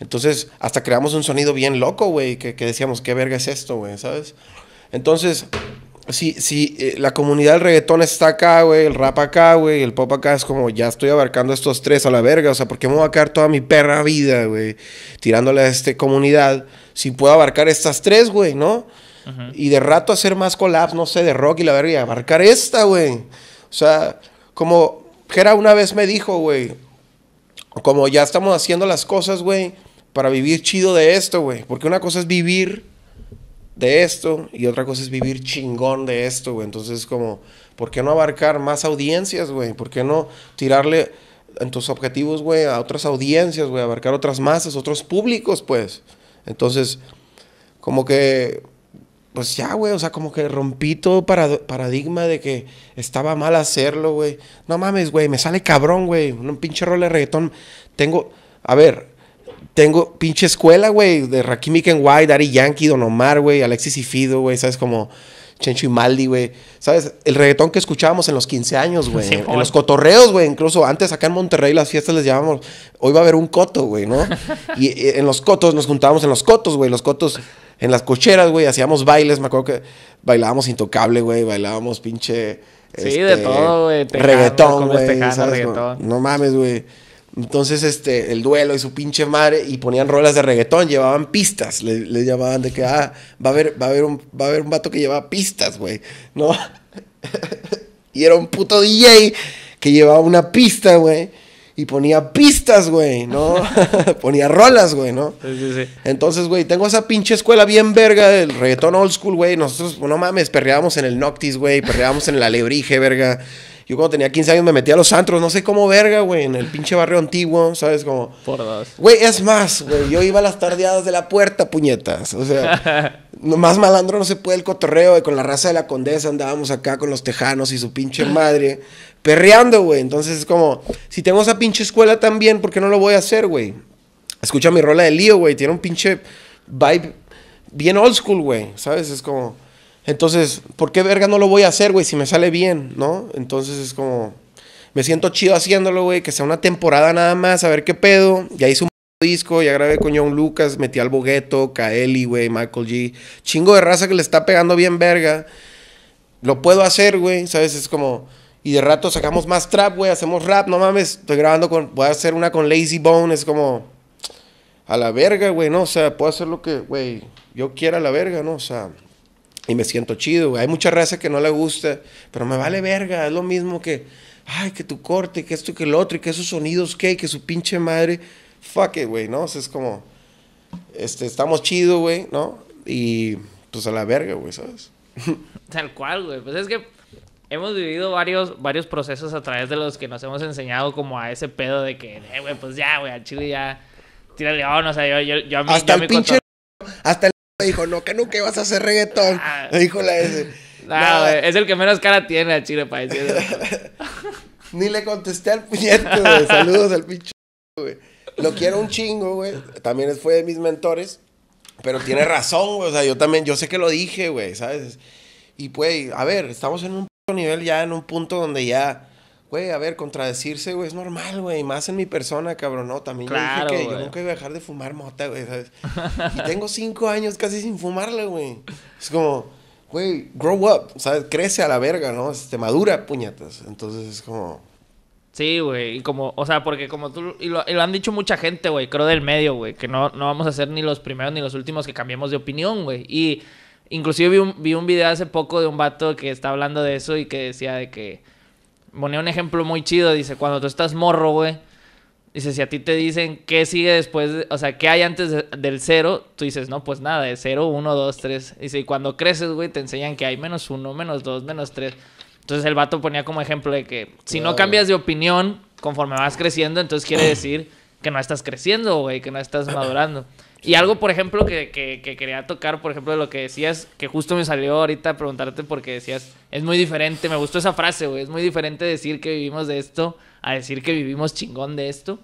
Entonces, hasta creamos un sonido bien loco, güey, que, decíamos, ¿qué verga es esto, güey? ¿Sabes? Entonces, si, si eh, la comunidad del reggaetón está acá, güey, el rap acá, güey, el pop acá, es como, ya estoy abarcando estos tres a la verga, o sea, ¿por qué me voy a quedar toda mi perra vida, güey, tirándole a esta comunidad? Si puedo abarcar estas tres, güey, ¿no? Y de rato hacer más collabs, no sé, de rock y la verga, y abarcar esta, güey. O sea, como Gera una vez me dijo, güey, como ya estamos haciendo las cosas, güey, para vivir chido de esto, güey. Porque una cosa es vivir de esto y otra cosa es vivir chingón de esto, güey. Entonces, como, ¿por qué no abarcar más audiencias, güey? ¿Por qué no tirarle en tus objetivos, güey, a otras audiencias, güey? Abarcar otras masas, otros públicos, pues. Entonces, como que, pues ya, güey, o sea, como que rompí todo paradigma de que estaba mal hacerlo, güey. No mames, güey, me sale cabrón, güey. Un pinche rol de reggaetón. Tengo, a ver, tengo pinche escuela, güey, de Rakim Kenway, Daddy Yankee, Don Omar, güey, Alexis y Fido, güey, ¿sabes? Como Chencho y Maldi, güey. ¿Sabes? El reggaetón que escuchábamos en los 15 años, güey. en, los cotorreos, güey. Incluso antes acá en Monterrey las fiestas les llamábamos, hoy va a haber un coto, güey, ¿no? y, en los cotos, nos juntábamos en los cotos, güey. Los cotos en las cocheras, güey, hacíamos bailes, me acuerdo que bailábamos intocable, güey, bailábamos pinche... Sí, de este, todo, güey. Reggaetón, güey. No mames, güey. Entonces, este, el duelo y su pinche madre, y ponían rolas de reggaetón, llevaban pistas, le, llamaban de que, ah, va a haber, va a haber un, va a haber un vato que lleva pistas, güey, ¿no? y era un puto DJ que llevaba una pista, güey, y ponía pistas, güey, ¿no? ponía rolas, güey, ¿no? Sí, sí, sí. Entonces, güey, tengo esa pinche escuela bien verga del reggaetón old school, güey, nosotros, no mames, perreábamos en el Noctis, güey, perreábamos en la Alebrije, verga yo cuando tenía 15 años me metía a los antros, no sé cómo verga, güey, en el pinche barrio antiguo, ¿sabes? Como... Por Güey, es más, güey, yo iba a las tardeadas de la puerta, puñetas. O sea, más malandro no se puede el cotorreo, güey, con la raza de la condesa andábamos acá con los tejanos y su pinche madre, perreando, güey. Entonces es como, si tengo esa pinche escuela también, ¿por qué no lo voy a hacer, güey? Escucha mi rola de lío, güey, tiene un pinche vibe bien old school, güey, ¿sabes? Es como... Entonces, ¿por qué verga no lo voy a hacer, güey? Si me sale bien, ¿no? Entonces es como, me siento chido haciéndolo, güey, que sea una temporada nada más, a ver qué pedo. Ya hice un disco, ya grabé con John Lucas, metí al Bogueto, Kaeli, güey, Michael G. Chingo de raza que le está pegando bien verga. Lo puedo hacer, güey, ¿sabes? Es como... Y de rato sacamos más trap, güey, hacemos rap, no mames, estoy grabando con... Voy a hacer una con Lazy Bone, es como... A la verga, güey, ¿no? O sea, puedo hacer lo que, güey, yo quiera a la verga, ¿no? O sea y me siento chido, güey. Hay mucha raza que no le gusta, pero me vale verga, es lo mismo que, ay, que tu corte, que esto, que el otro, y que esos sonidos, que, que su pinche madre, fuck it, güey, ¿no? O sea, es como, este, estamos chido, güey, ¿no? Y pues a la verga, güey, ¿sabes? Tal cual, güey, pues es que hemos vivido varios, varios procesos a través de los que nos hemos enseñado como a ese pedo de que, eh, güey, pues ya, güey, al chile ya, tírale, no, sé, yo, yo, a mí, Hasta el pinche... Hasta el dijo, no, que nunca ibas a hacer reggaetón. Ah. me dijo la S. es el que menos cara tiene al chile país. Ni le contesté al puñete, Saludos al pinche, güey. Lo quiero un chingo, güey. También fue de mis mentores. Pero tiene razón, güey. O sea, yo también, yo sé que lo dije, güey, ¿sabes? Y, pues, a ver, estamos en un nivel ya, en un punto donde ya Güey, a ver, contradecirse, güey, es normal, güey. Más en mi persona, cabrón. No, también yo dije que yo nunca iba a dejar de fumar mota, güey, ¿sabes? y tengo cinco años casi sin fumarla, güey. Es como, güey, grow up, ¿sabes? Crece a la verga, ¿no? Este, madura, puñetas. Entonces es como... Sí, güey, y como, o sea, porque como tú, y lo, han dicho mucha gente, güey, creo del medio, güey, que no, no vamos a ser ni los primeros ni los últimos que cambiemos de opinión, güey. Y inclusive vi un, vi un video hace poco de un vato que está hablando de eso y que decía de que ponía un ejemplo muy chido, dice, cuando tú estás morro, güey, dice, si a ti te dicen qué sigue después, o sea, qué hay antes del cero, tú dices, no, pues nada, es cero, uno, dos, tres. Dice, y cuando creces, güey, te enseñan que hay menos uno, menos dos, menos tres. Entonces el vato ponía como ejemplo de que si no cambias de opinión conforme vas creciendo, entonces quiere decir que no estás creciendo, güey, que no estás madurando. Y algo, por ejemplo, que, quería tocar, por ejemplo, de lo que decías, que justo me salió ahorita preguntarte porque decías, es muy diferente, me gustó esa frase, güey, es muy diferente decir que vivimos de esto a decir que vivimos chingón de esto.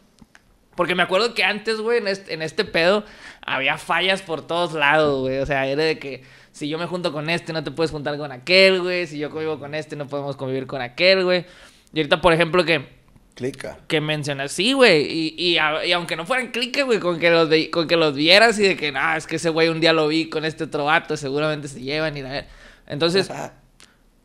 Porque me acuerdo que antes, güey, en este, en este pedo había fallas por todos lados, güey. O sea, era de que si yo me junto con este, no te puedes juntar con aquel, güey. Si yo convivo con este, no podemos convivir con aquel, güey. Y ahorita, por ejemplo, que Clica. Que mencionas, sí, güey. Y, y, aunque no fueran clica, güey, con, que los que los vieras y de que, no ah, es que ese güey un día lo vi con este otro vato, seguramente se llevan y la Entonces,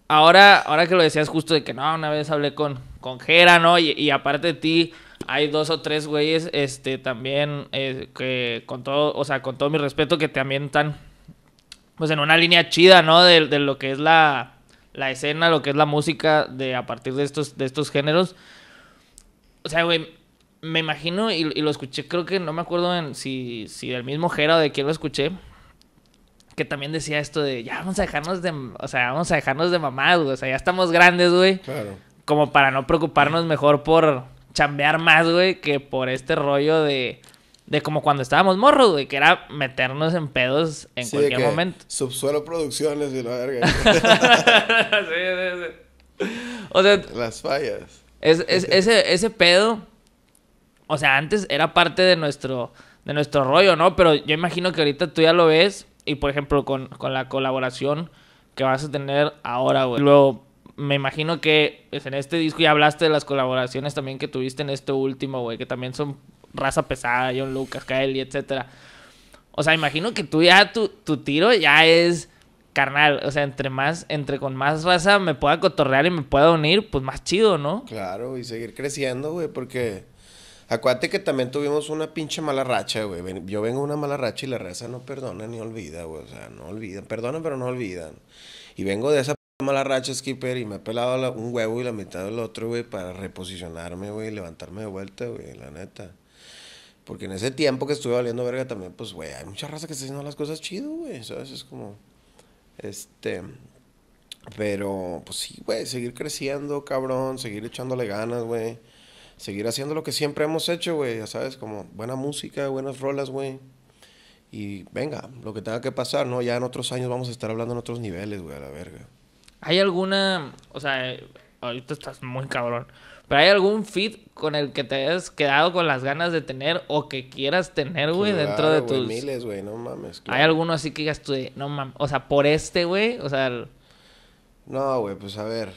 ahora, ahora que lo decías justo de que, no, una vez hablé con, con Jera, ¿no? Y, aparte de ti, hay dos o tres güeyes, este, también, eh, que con todo, o sea, con todo mi respeto, que también están, pues, en una línea chida, ¿no? De, lo que es la, la escena, lo que es la música de a partir de estos, de estos géneros. O sea, güey, me imagino y, lo escuché, creo que no me acuerdo si, si del mismo Jera o de quién lo escuché. Que también decía esto de, ya vamos a dejarnos de, o sea, vamos a dejarnos de mamás, güey. O sea, ya estamos grandes, güey. Claro. Como para no preocuparnos mejor por chambear más, güey, que por este rollo de de como cuando estábamos morros, güey, que era meternos en pedos en cualquier momento. Subsuelo Producciones y la verga. sí, sí, sí. O sea, las fallas. Es, ese, ese pedo, o sea, antes era parte de nuestro, de nuestro rollo, ¿no? Pero yo imagino que ahorita tú ya lo ves y, por ejemplo, con, la colaboración que vas a tener ahora, güey. Luego, me imagino que pues, en este disco ya hablaste de las colaboraciones también que tuviste en este último, güey, que también son raza pesada, John Lucas, Kelly, etcétera. O sea, imagino que tú ya, tu, tu tiro ya es carnal, o sea, entre más, entre con más raza me pueda cotorrear y me pueda unir, pues más chido, ¿no? Claro, y seguir creciendo, güey, porque acuérdate que también tuvimos una pinche mala racha, güey. Yo vengo una mala racha y la raza no perdona ni olvida, güey. O sea, no olvidan, perdonan pero no olvidan. Y vengo de esa mala racha, Skipper, y me he pelado un huevo y la mitad del otro, güey, para reposicionarme, güey, levantarme de vuelta, güey, la neta. Porque en ese tiempo que estuve valiendo verga también, pues, güey, hay mucha raza que está haciendo las cosas chido, güey, ¿sabes? Es como... Este, pero, pues sí, güey, seguir creciendo, cabrón, seguir echándole ganas, güey. Seguir haciendo lo que siempre hemos hecho, güey, ya sabes, como buena música, buenas rolas, güey. Y venga, lo que tenga que pasar, ¿no? Ya en otros años vamos a estar hablando en otros niveles, güey, a la verga. ¿Hay alguna, o sea, ahorita estás muy cabrón, pero hay algún feed con el que te hayas quedado con las ganas de tener o que quieras tener, güey, dentro de tus. miles, güey, no mames. Hay alguno así que digas tú, de, no mames. O sea, por este, güey, o sea. No, güey, pues a ver.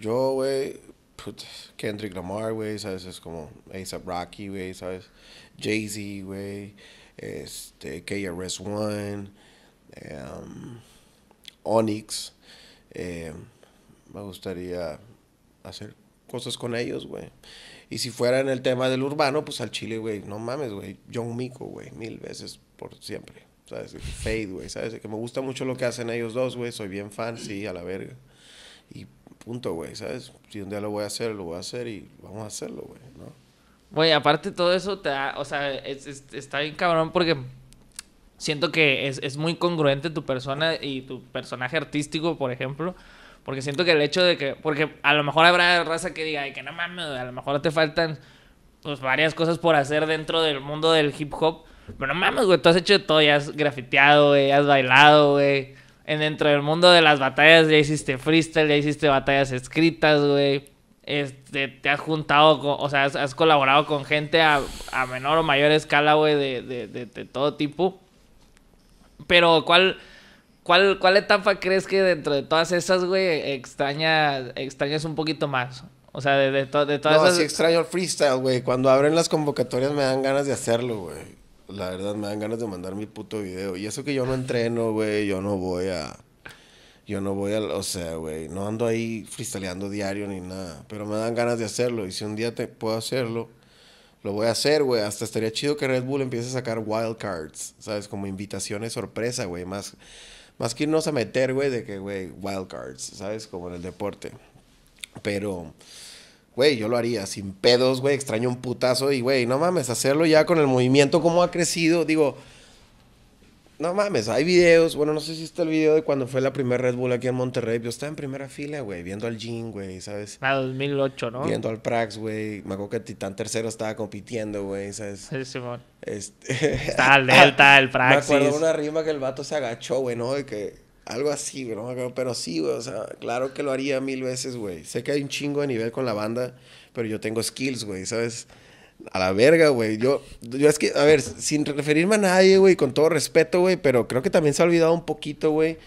Yo, güey, Kendrick Lamar, güey, ¿sabes? Es como ASAP Rocky, güey, ¿sabes? Jay-Z, güey. Este, KRS One. Em, Onyx. Eh, me gustaría hacer cosas con ellos, güey. Y si fuera en el tema del urbano, pues al Chile, güey, no mames, güey. John Mico, güey, mil veces por siempre. ¿Sabes? Fade, güey, ¿sabes? Que me gusta mucho lo que hacen ellos dos, güey. Soy bien fan, sí, a la verga. Y punto, güey, ¿sabes? Si un día lo voy a hacer, lo voy a hacer y vamos a hacerlo, güey, ¿no? Güey, aparte todo eso te da, o sea, está bien cabrón porque siento que es, es muy congruente tu persona y tu personaje artístico, por ejemplo. Porque siento que el hecho de que. Porque a lo mejor habrá raza que diga, ay, que no mames, a lo mejor te faltan pues varias cosas por hacer dentro del mundo del hip hop. Pero no mames, güey, tú has hecho de todo, ya has grafiteado, güey, has bailado, güey. En dentro del mundo de las batallas ya hiciste freestyle, ya hiciste batallas escritas, güey. Este, te has juntado, o sea, has, colaborado con gente a, a, menor o mayor escala, güey, de, de, de todo tipo. Pero, ¿cuál, ¿Cuál, ¿Cuál etapa crees que dentro de todas esas, güey, extrañas un poquito más? O sea, de, de, todas no, esas... sí extraño el freestyle, güey. Cuando abren las convocatorias me dan ganas de hacerlo, güey. La verdad, me dan ganas de mandar mi puto video. Y eso que yo no entreno, güey, yo no voy a... Yo no voy a... O sea, güey, no ando ahí freestyleando diario ni nada. Pero me dan ganas de hacerlo. Y si un día te puedo hacerlo, lo voy a hacer, güey. Hasta estaría chido que Red Bull empiece a sacar wildcards, ¿sabes? Como invitaciones sorpresa, güey. Más más que irnos a meter, güey, de que, güey, wildcards, ¿sabes? Como en el deporte. Pero, güey, yo lo haría sin pedos, güey, extraño un putazo y, güey, no mames, hacerlo ya con el movimiento, como ha crecido, digo, no mames, hay videos. Bueno, no sé si está el video de cuando fue la primera Red Bull aquí en Monterrey. Yo estaba en primera fila, güey, viendo al Jean, güey, ¿sabes? Ah, 2008, ¿no? Viendo al Prax, güey. Me acuerdo que Titán Tercero estaba compitiendo, güey, ¿sabes? Sí, Simón. Este... el Delta, el Prax. Me acuerdo una rima que el vato se agachó, güey, ¿no? De que algo así, güey, Pero sí, güey, o sea, claro que lo haría mil veces, güey. Sé que hay un chingo de nivel con la banda, pero yo tengo skills, güey, ¿sabes? a la verga, güey. Yo, yo es que, a ver, sin referirme a nadie, güey, con todo respeto, güey, pero creo que también se ha olvidado un poquito, güey,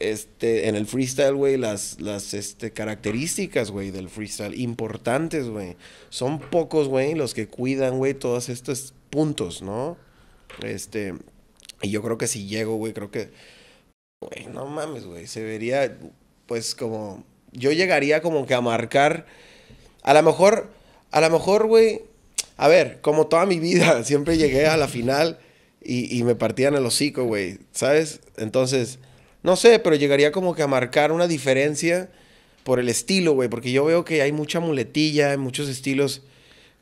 este, en el freestyle, güey, las, las, este, características, güey, del freestyle, importantes, güey. Son pocos, güey, los que cuidan, güey, todos estos puntos, ¿no? Este, y yo creo que si llego, güey, creo que, güey, no mames, güey, se vería, pues, como, yo llegaría como que a marcar, a lo mejor, a lo mejor, güey, a ver, como toda mi vida, siempre llegué a la final y, me partían el hocico, güey. ¿Sabes? Entonces, no sé, pero llegaría como que a marcar una diferencia por el estilo, güey. Porque yo veo que hay mucha muletilla, muchos estilos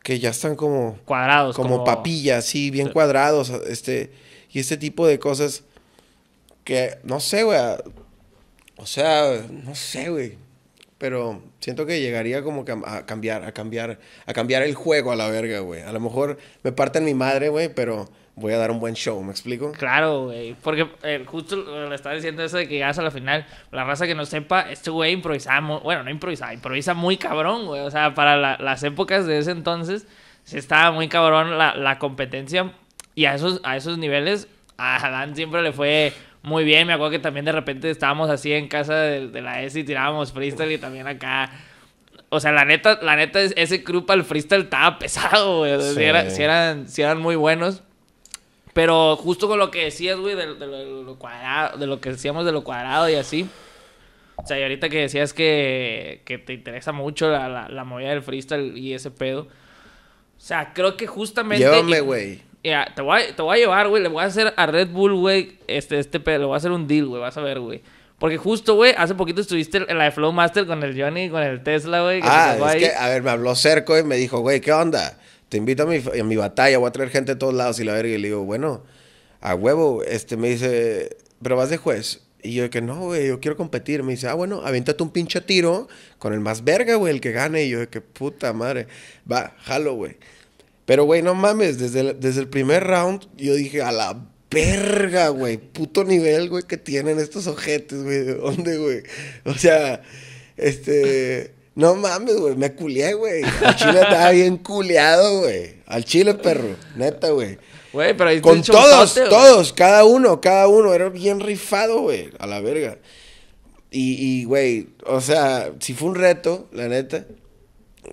que ya están como... Cuadrados. Como, como... papillas, sí, bien cuadrados. Este, y este tipo de cosas que, no sé, güey. O sea, no sé, güey pero siento que llegaría como a cambiar, a cambiar, a cambiar el juego a la verga, güey. A lo mejor me parten mi madre, güey, pero voy a dar un buen show, ¿me explico? Claro, güey, porque eh, justo le estaba diciendo eso de que llegas a la final, la raza que no sepa, este güey improvisamos, bueno, no improvisaba, improvisa muy cabrón, güey, o sea, para las épocas de ese entonces, se estaba muy cabrón la, competencia y a esos, a esos niveles, a Dan siempre le fue muy bien. Me acuerdo que también de repente estábamos así en casa de, la S y tirábamos freestyle y también acá. O sea, la neta, la neta, ese crew para el freestyle estaba pesado, güey. si eran, si eran muy buenos. Pero justo con lo que decías, güey, de, lo cuadrado, de lo que decíamos de lo cuadrado y así. O sea, y ahorita que decías que, te interesa mucho la, la, movida del freestyle y ese pedo. O sea, creo que justamente. güey te, voy a, llevar, güey. Le voy a hacer a Red Bull, güey. Este, este pedo. Le voy a hacer un deal, güey. Vas a ver, güey. Porque justo, güey, hace poquito estuviste en la de Flowmaster con el Johnny, con el Tesla, güey. Ah, es a ver, me habló Cerco y me dijo, güey, ¿qué onda? Te invito a mi, a mi batalla, voy a traer gente de todos lados y la verga. Y le digo, bueno, a huevo. Este, me dice, pero vas de juez. Y yo que no, güey, yo quiero competir. Me dice, ah, bueno, aviéntate un pinche tiro con el más verga, güey, el que gane. Y yo que puta madre. Va, jalo, güey. Pero, güey, no mames, desde el, desde el primer round yo dije, a la verga, güey, puto nivel, güey, que tienen estos ojetes, güey, ¿de dónde, güey? O sea, este... No mames, güey, me culié, güey. El chile estaba bien culeado, güey. Al chile, perro. Neta, güey. Güey, pero ahí Con todos, todos, cada uno, cada uno. Era bien rifado, güey. A la verga. Y, güey, o sea, si fue un reto, la neta.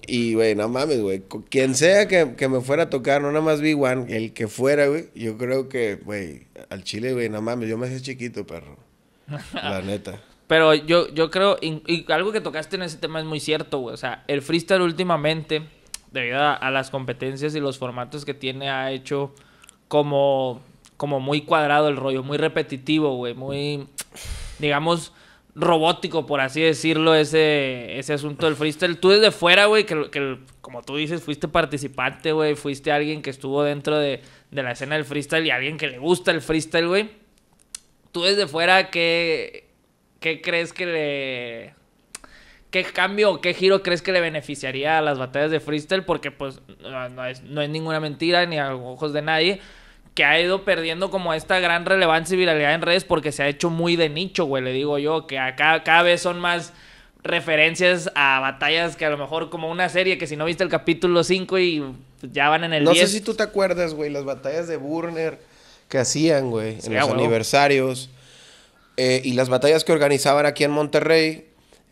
Y, güey, no mames, güey. Quien sea que, que, me fuera a tocar, no nada más vi One, el que fuera, güey. Yo creo que, güey, al chile, güey, no mames, yo me hacía chiquito, perro. La neta. Pero yo, yo creo, y, algo que tocaste en ese tema es muy cierto, güey. O sea, el freestyle últimamente, debido a, las competencias y los formatos que tiene, ha hecho como, como muy cuadrado el rollo, muy repetitivo, güey. Muy, digamos, robótico, por así decirlo, ese, ese asunto del freestyle. Tú desde fuera, güey, que, que, como tú dices, fuiste participante, güey, fuiste alguien que estuvo dentro de, la escena del freestyle y alguien que le gusta el freestyle, güey. Tú desde fuera, ¿qué, qué crees que le... ¿Qué cambio o qué giro crees que le beneficiaría a las batallas de freestyle? Porque pues no, no, es, no es ninguna mentira ni a ojos de nadie que ha ido perdiendo como esta gran relevancia y viralidad en redes porque se ha hecho muy de nicho, güey, le digo yo, que acá cada vez son más referencias a batallas que a lo mejor como una serie que si no viste el capítulo 5 y ya van en el no 10. No sé si tú te acuerdas, güey, las batallas de Burner que hacían, güey, en los aniversarios eh, y las batallas que organizaban aquí en Monterrey.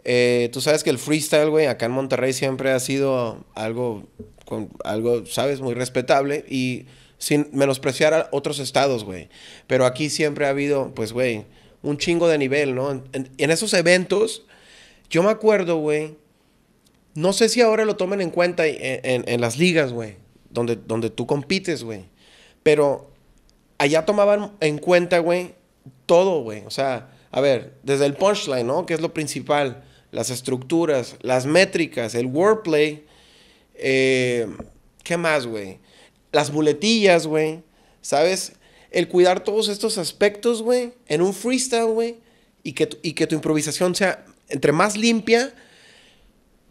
Eh, tú sabes que el freestyle, güey, acá en Monterrey siempre ha sido algo, con, algo, sabes, muy respetable y sin menospreciar a otros estados, güey. Pero aquí siempre ha habido, pues, güey, un chingo de nivel, ¿no? En, esos eventos, yo me acuerdo, güey, no sé si ahora lo tomen en cuenta en, las ligas, güey, donde, donde tú compites, güey. Pero allá tomaban en cuenta, güey, todo, güey. O sea, a ver, desde el punchline, ¿no? Que es lo principal, las estructuras, las métricas, el wordplay. Eh, ¿Qué más, güey? las buletillas, güey, ¿sabes? El cuidar todos estos aspectos, güey, en un freestyle, güey, y que, tu, y que tu improvisación sea entre más limpia,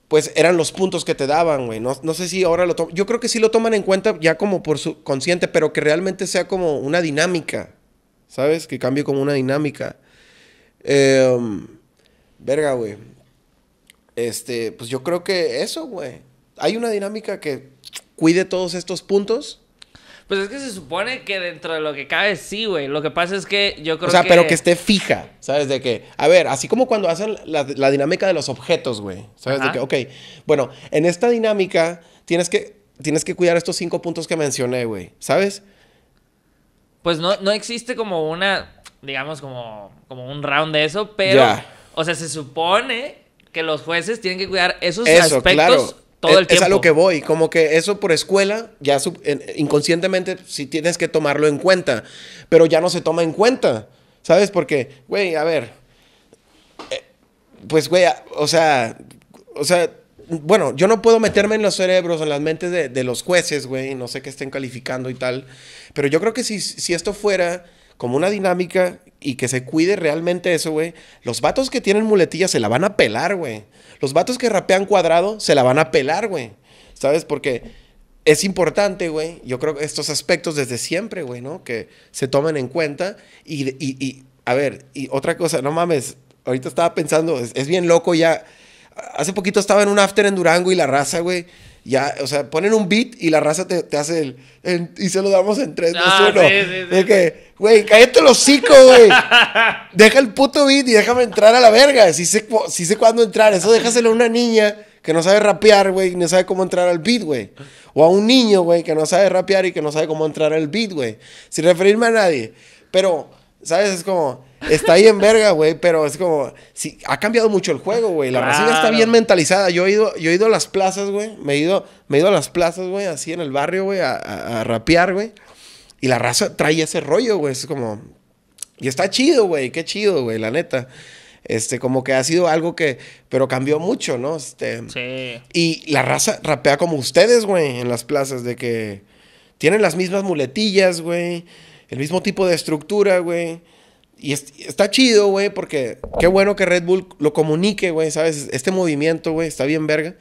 pues eran los puntos que te daban, güey. No, sé si ahora lo toman. Yo creo que sí lo toman en cuenta ya como por su consciente, pero que realmente sea como una dinámica, ¿sabes? Que cambie como una dinámica. Em, verga, güey. Este, pues yo creo que eso, güey. Hay una dinámica que cuide todos estos puntos? Pues es que se supone que dentro de lo que cabe sí, güey. Lo que pasa es que yo creo que... O sea, pero que esté fija, ¿sabes? De que, a ver, así como cuando hacen la, dinámica de los objetos, güey. ¿Sabes? De que, ok, bueno, en esta dinámica tienes que, tienes que cuidar estos cinco puntos que mencioné, güey. ¿Sabes? Pues no, no existe como una, digamos, como, como un round de eso, pero... O sea, se supone que los jueces tienen que cuidar esos aspectos... E es, a lo que voy, como que eso por escuela, ya inconscientemente sí tienes que tomarlo en cuenta, pero ya no se toma en cuenta, ¿sabes? Porque, güey, a ver, eh, pues, güey, o sea, o sea, bueno, yo no puedo meterme en los cerebros, en las mentes de, los jueces, güey, no sé qué estén calificando y tal, pero yo creo que si esto fuera como una dinámica y que se cuide realmente eso, güey. Los vatos que tienen muletillas se la van a pelar, güey. Los vatos que rapean cuadrado se la van a pelar, güey. ¿Sabes? Porque es importante, güey. Yo creo que estos aspectos desde siempre, güey, ¿no? Que se tomen en cuenta. Y, a ver, y otra cosa, no mames. Ahorita estaba pensando, es bien loco ya. Hace poquito estaba en un after en Durango y la raza, güey ya, o sea, ponen un beat y la raza te, hace el, Y se lo damos en 3, 2, 1. De que, güey, cállate los hocico, güey. Deja el puto beat y déjame entrar a la verga. Si sé, si sé cuándo entrar. Eso déjaselo a una niña que no sabe rapear, güey, y no sabe cómo entrar al beat, güey. O a un niño, güey, que no sabe rapear y que no sabe cómo entrar al beat, güey. Sin referirme a nadie. Pero, ¿sabes? Es como está ahí en verga, güey, pero es como, si ha cambiado mucho el juego, güey. La raza está bien mentalizada. Yo he ido, he ido a las plazas, güey. Me he ido, me ido a las plazas, güey, así en el barrio, güey, a, a rapear, güey. Y la raza trae ese rollo, güey. Es como, y está chido, güey, qué chido, güey, la neta. Este, como que ha sido algo que, pero cambió mucho, ¿no? Este, sí. Y la raza rapea como ustedes, güey, en las plazas, de que tienen las mismas muletillas, güey, el mismo tipo de estructura, güey. Y está chido, güey, porque qué bueno que Red Bull lo comunique, güey, ¿sabes? Este movimiento, güey, está bien verga.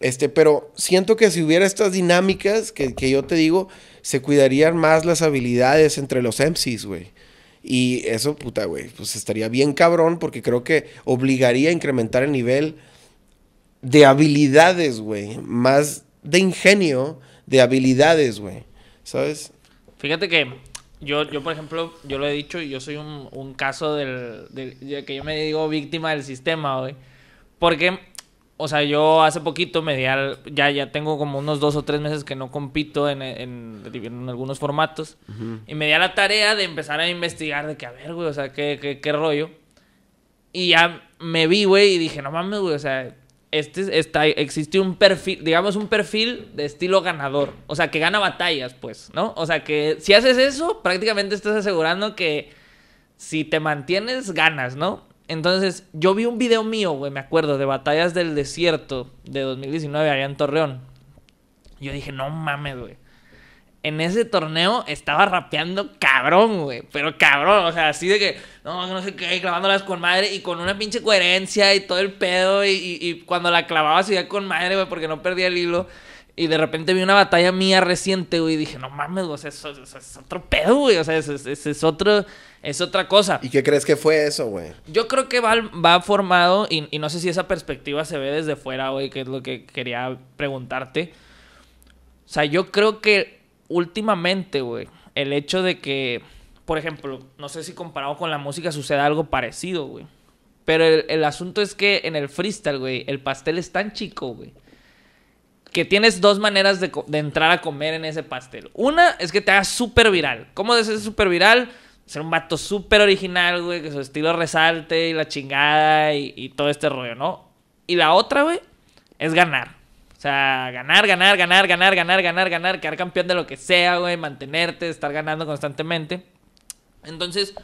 Este, pero siento que si hubiera estas dinámicas que, que yo te digo, se cuidarían más las habilidades entre los MCs, güey. Y eso, puta, güey, pues estaría bien cabrón porque creo que obligaría a incrementar el nivel de habilidades, güey. Más de ingenio de habilidades, güey. ¿Sabes? Fíjate que yo, yo, por ejemplo, yo lo he dicho y yo soy un, un caso del, de que yo me digo víctima del sistema, güey. Porque, o sea, yo hace poquito me di al, ya, ya tengo como unos dos o tres meses que no compito en, en, algunos formatos. Y me di a la tarea de empezar a investigar de que, a ver, güey, o sea, qué, qué, qué rollo. Y ya me vi, güey, y dije, no mames, güey, o sea, este está, existe un perfil, digamos un perfil de estilo ganador, o sea, que gana batallas, pues, ¿no? O sea, que si haces eso, prácticamente estás asegurando que si te mantienes, ganas, ¿no? Entonces, yo vi un video mío, güey, me acuerdo, de Batallas del Desierto de 2019 allá en Torreón. Yo dije, no mames, güey en ese torneo estaba rapeando cabrón, güey. Pero cabrón, o sea, así de que, no, no sé qué, clavándolas con madre y con una pinche coherencia y todo el pedo. Y, cuando la clavaba, seguía con madre, güey, porque no perdía el hilo. Y de repente vi una batalla mía reciente, güey, y dije, no mames, güey, eso, es otro pedo, güey. O sea, es otro, es otra cosa. ¿Y qué crees que fue eso, güey? Yo creo que va, formado, y, no sé si esa perspectiva se ve desde fuera, güey, que es lo que quería preguntarte. O sea, yo creo que últimamente, güey, el hecho de que, por ejemplo, no sé si comparado con la música suceda algo parecido, güey. Pero el, asunto es que en el freestyle, güey, el pastel es tan chico, güey. Que tienes dos maneras de, entrar a comer en ese pastel. Una es que te hagas súper viral. ¿Cómo de ser súper viral? Ser un vato súper original, güey, que su estilo resalte y la chingada y, y todo este rollo, ¿no? Y la otra, güey, es ganar. O sea, ganar, ganar, ganar, ganar, ganar, ganar, ganar, quedar campeón de lo que sea, güey, mantenerte, estar ganando constantemente. Entonces,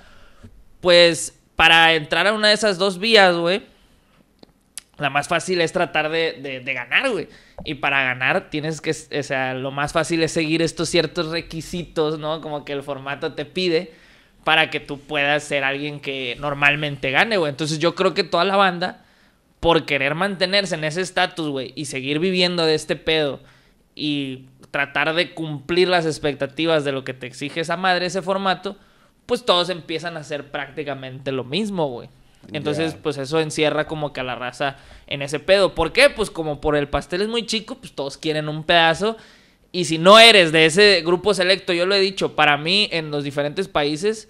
pues para entrar a una de esas dos vías, güey, la más fácil es tratar de, de, de ganar, güey. Y para ganar tienes que, o sea, lo más fácil es seguir estos ciertos requisitos, ¿no? Como que el formato te pide para que tú puedas ser alguien que normalmente gane, güey. Entonces yo creo que toda la banda por querer mantenerse en ese estatus, güey, y seguir viviendo de este pedo y tratar de cumplir las expectativas de lo que te exige esa madre, ese formato, pues todos empiezan a hacer prácticamente lo mismo, güey. Entonces, pues eso encierra como que a la raza en ese pedo. ¿Por qué? Pues como por el pastel es muy chico, pues todos quieren un pedazo. Y si no eres de ese grupo selecto, yo lo he dicho, para mí en los diferentes países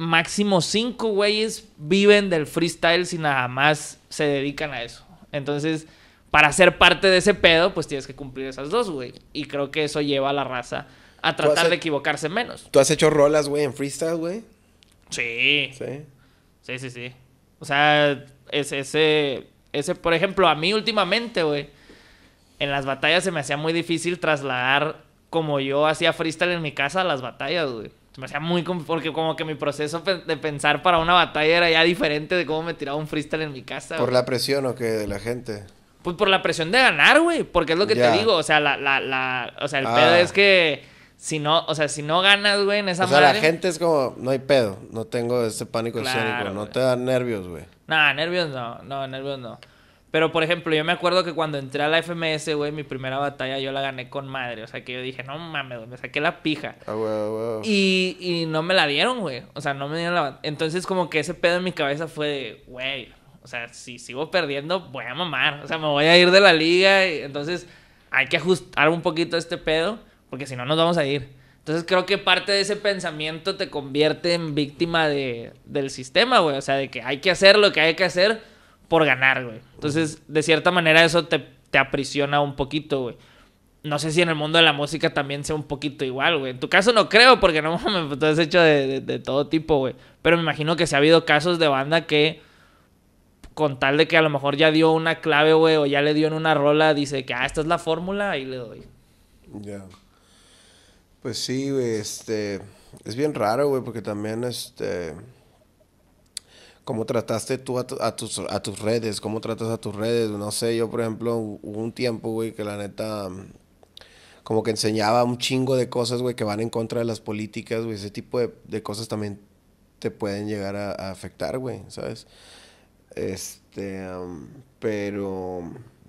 máximo cinco güeyes viven del freestyle si nada más se dedican a eso. Entonces, para ser parte de ese pedo, pues tienes que cumplir esas dos, güey. Y creo que eso lleva a la raza a tratar de equivocarse menos. ¿Tú has hecho rolas, güey, en freestyle, güey? Sí. Sí. Sí, sí, sí. O sea, ese, ese, por ejemplo, a mí últimamente, güey, en las batallas se me hacía muy difícil trasladar como yo hacía freestyle en mi casa a las batallas, güey me hacía muy porque como que mi proceso de pensar para una batalla era ya diferente de cómo me tiraba un freestyle en mi casa. ¿Por la presión o qué de la gente? Pues por la presión de ganar, güey, porque es lo que te digo, o sea, la, la, o sea, el ah. pedo es que si no, o sea, si no ganas, güey, en esa O sea, la gente es como, no hay pedo, no tengo ese pánico escénico, no te dan nervios, güey. No, nervios no, no, nervios no. Pero, por ejemplo, yo me acuerdo que cuando entré a la FMS, güey, mi primera batalla yo la gané con madre. O sea, que yo dije, no mames, me saqué la pija. Y, y, no me la dieron, güey. O sea, no me dieron la Entonces, como que ese pedo en mi cabeza fue de, güey, o sea, si sigo perdiendo, voy a mamar. O sea, me voy a ir de la liga. Y, entonces, hay que ajustar un poquito este pedo, porque si no, nos vamos a ir. Entonces creo que parte de ese pensamiento te convierte en víctima de, del sistema, güey. O sea, de que hay que hacer lo que hay que hacer por ganar, güey. Entonces, de cierta manera eso te, aprisiona un poquito, güey. No sé si en el mundo de la música también sea un poquito igual, güey. En tu caso no creo, porque no me pues, has hecho de, todo tipo, güey. Pero me imagino que se ha habido casos de banda que, con tal de que a lo mejor ya dio una clave, güey, o ya le dio en una rola, dice que, ah, esta es la fórmula, y le doy. Ya. Pues sí, güey, este. Es bien raro, güey, porque también, este cómo trataste tú a, tus, a tus redes, cómo tratas a tus redes. No sé, yo por ejemplo, hubo un tiempo, güey, que la neta, mm, como que enseñaba un chingo de cosas, güey, que van en contra de las políticas, güey. Ese tipo de, cosas también te pueden llegar a, afectar, güey, ¿sabes? Este, mm, pero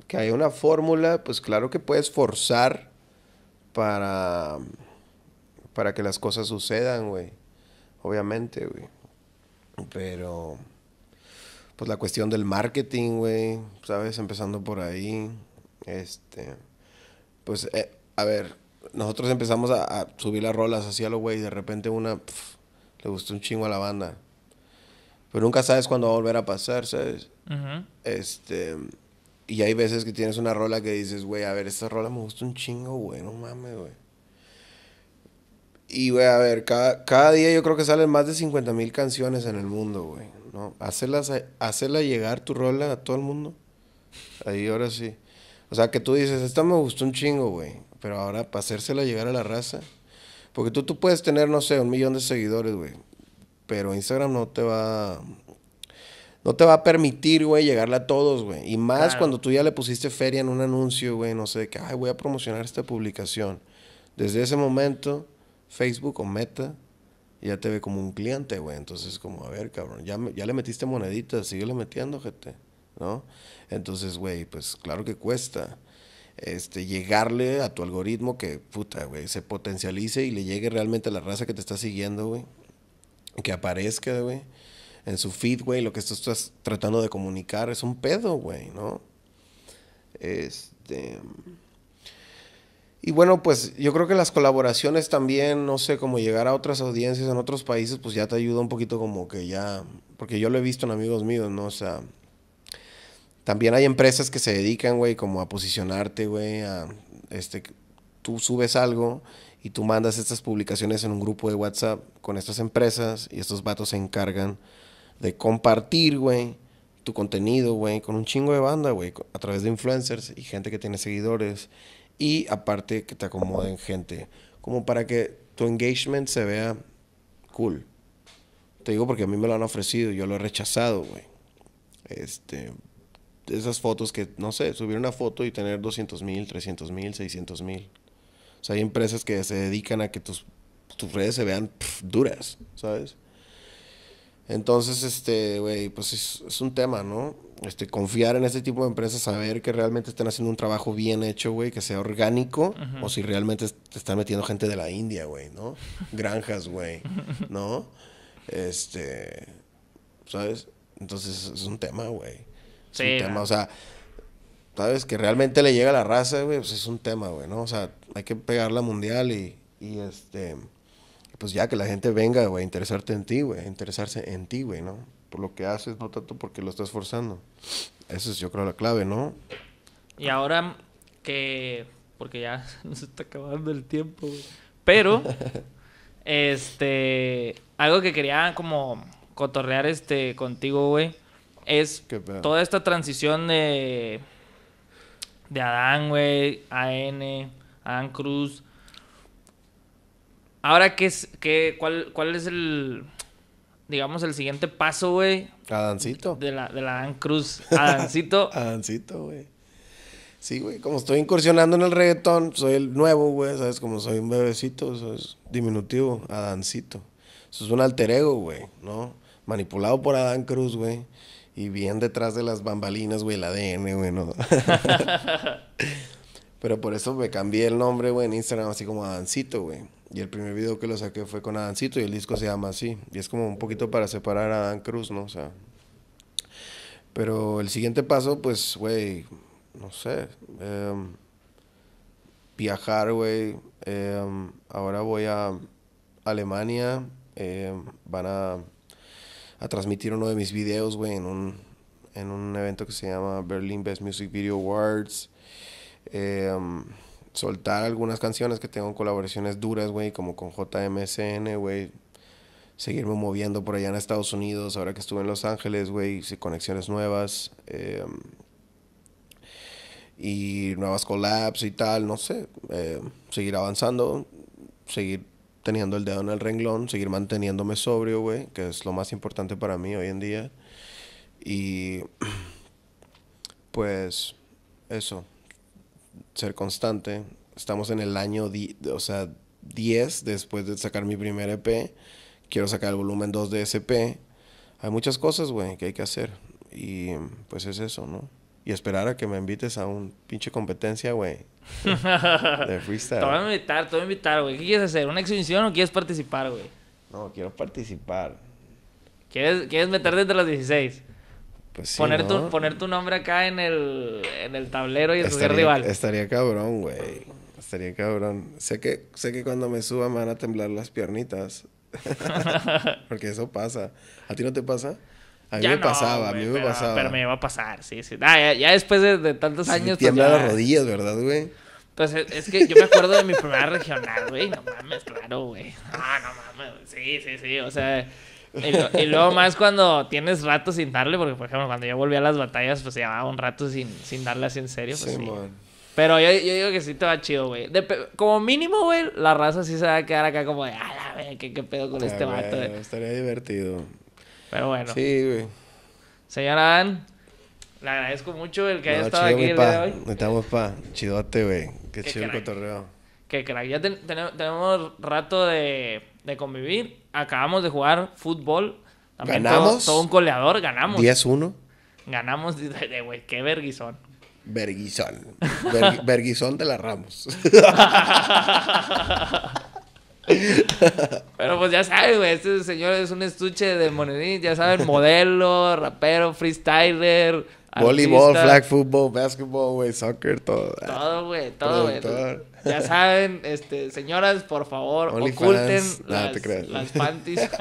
que hay una fórmula, pues claro que puedes forzar para, para que las cosas sucedan, güey. Obviamente, güey. Pero pues la cuestión del marketing, güey, ¿sabes? Empezando por ahí. Este, pues, eh, a ver, nosotros empezamos a, subir las rolas hacia a lo güey, de repente una le gustó un chingo a la banda. Pero nunca sabes cuándo va a volver a pasar, ¿sabes? Este, y hay veces que tienes una rola que dices, güey, a ver, esta rola me gusta un chingo, güey, no mames, güey. Y, güey, a ver, cada, cada día yo creo que salen más de 50 mil canciones en el mundo, güey. No, eh, hacerla llegar tu rola a todo el mundo. Ahí ahora sí. O sea, que tú dices, esta me gustó un chingo, güey. Pero ahora, para hacérsela llegar a la raza. Porque tú, tú puedes tener, no sé, un millón de seguidores, güey. Pero Instagram no te va... No te va a permitir, güey, llegarle a todos, güey. Y más cuando tú ya le pusiste feria en un anuncio, güey, no sé, que, ay, voy a promocionar esta publicación. Desde ese momento, Facebook o Meta ya te ve como un cliente, güey. Entonces, como, a ver, cabrón, ya, ya le metiste moneditas, le metiendo, gente, ¿no? Entonces, güey, pues claro que cuesta. Este, llegarle a tu algoritmo que, puta, güey, se potencialice y le llegue realmente a la raza que te está siguiendo, güey. Que aparezca, güey. En su feed, güey, lo que tú estás tratando de comunicar es un pedo, güey, ¿no? Este. Y bueno, pues yo creo que las colaboraciones también, no sé, como llegar a otras audiencias en otros países, pues ya te ayuda un poquito como que ya, porque yo lo he visto en amigos míos, ¿no? O sea, también hay empresas que se dedican, güey, como a posicionarte, güey, a, este, tú subes algo y tú mandas estas publicaciones en un grupo de WhatsApp con estas empresas y estos vatos se encargan de compartir, güey, tu contenido, güey, con un chingo de banda, güey, a través de influencers y gente que tiene seguidores y aparte que te acomoden gente, como para que tu engagement se vea cool. Te digo porque a mí me lo han ofrecido, yo lo he rechazado, güey. Este, esas fotos que, no sé, subir una foto y tener 200 mil, 300 mil, 600 mil. O sea, hay empresas que se dedican a que tus, tus redes se vean duras, ¿sabes? Entonces, este, güey, pues es, es un tema, ¿no? este, confiar en este tipo de empresas, saber que realmente están haciendo un trabajo bien hecho, güey, que sea orgánico, o si realmente te están metiendo gente de la India, güey, ¿no? Granjas, güey, ¿no? Este, ¿sabes? Entonces es un tema, güey. sí, un tema, o sea, ¿sabes? Que realmente le llega la raza, güey, pues es un tema, güey, ¿no? O sea, hay que pegarla mundial y, y este, pues ya que la gente venga, güey, a interesarte en ti, güey, interesarse en ti, güey, ¿no? por lo que haces, no tanto porque lo estás forzando. Esa es yo creo la clave, ¿no? Y ahora que, porque ya nos está acabando el tiempo, güey. pero, este, algo que quería como cotorrear este contigo, güey, es toda esta transición de, de Adán, güey, AN, Adán Cruz. Ahora, ¿qué es, qué, cuál, ¿cuál es el, digamos, el siguiente paso, güey. Adancito. De la, de la Cruz. Adancito. Adancito, güey. Sí, güey. Como estoy incursionando en el reggaetón, soy el nuevo, güey. ¿Sabes? Como soy un bebecito, eso es diminutivo. Adancito. Eso es un alter ego, güey, ¿no? Manipulado por Adán Cruz, güey. Y bien detrás de las bambalinas, güey, el ADN, güey, ¿no? Pero por eso me cambié el nombre, güey, en Instagram, así como Adancito, güey. Y el primer video que lo saqué fue con Adancito y el disco se llama así. Y es como un poquito para separar a Dan Cruz, ¿no? O sea. Pero el siguiente paso, pues, güey, no sé. Em, viajar, güey. Em, ahora voy a Alemania. Em, van a, transmitir uno de mis videos, güey, en un, en un evento que se llama Berlin Best Music Video Awards. Em, soltar algunas canciones que tengo colaboraciones duras, güey, como con JMSN, güey. Seguirme moviendo por allá en Estados Unidos, ahora que estuve en Los Ángeles, güey, Y conexiones nuevas. Em, y nuevas collabs y tal, no sé. Em, seguir avanzando, seguir teniendo el dedo en el renglón, seguir manteniéndome sobrio, güey, que es lo más importante para mí hoy en día. Y pues eso ser constante. Estamos en el año, o sea, 10 después de sacar mi primer EP. Quiero sacar el volumen 2 de SP. E hay muchas cosas, güey, que hay que hacer. Y pues es eso, ¿no? Y esperar a que me invites a un pinche competencia, güey. De freestyle. te voy a invitar, te voy a invitar, güey. ¿Qué quieres hacer? ¿Una exhibición o quieres participar, güey? No, quiero participar. ¿Quieres, ¿Quieres meterte entre las 16? Pues poner, tu, poner tu nombre acá en el, en el tablero y ser rival. Estaría cabrón, güey. Estaría cabrón. Sé que, sé que cuando me suba me van a temblar las piernitas. Porque eso pasa. ¿A ti no te pasa? A mí me pasaba, a mí me pasaba. Pero me iba a pasar, sí, sí. Ah, ya, después de, tantos años. Pues tiembla las rodillas, ¿verdad, güey? Pues eh, es, que yo me acuerdo de mi primera regional, güey. No mames, claro, güey. Ah, no mames. Sí, sí, sí. O sea, y, luego más cuando tienes rato sin darle, porque por ejemplo cuando yo volví a las batallas, pues llevaba un rato sin, darle así en serio. Pues, sí, Pero yo, digo que sí te va chido, güey. como mínimo, güey, la raza sí se va a quedar acá como de, ah, güey! ¿qué, pedo con ah, este vato, eh". Estaría divertido. Pero bueno. Sí, güey. Señora Ann, le agradezco mucho el que haya estado aquí el día de hoy. Estamos pa. Chidote, güey. Qué, chido crack. el cotorreo. Qué crack. Ya tenemos rato de convivir acabamos de jugar fútbol. ganamos. Todo, un goleador, ganamos. 10-1. Ganamos de, eh, güey, qué verguizón. Verguizón. de la Ramos. Pero pues ya sabes, güey, este señor es un estuche de monedín, ya saben, modelo, rapero, freestyler, Voleibol, flag football, basketball, soccer, todo. Todo, güey, todo, güey. Ya saben, este, señoras, por favor, oculten las, panties.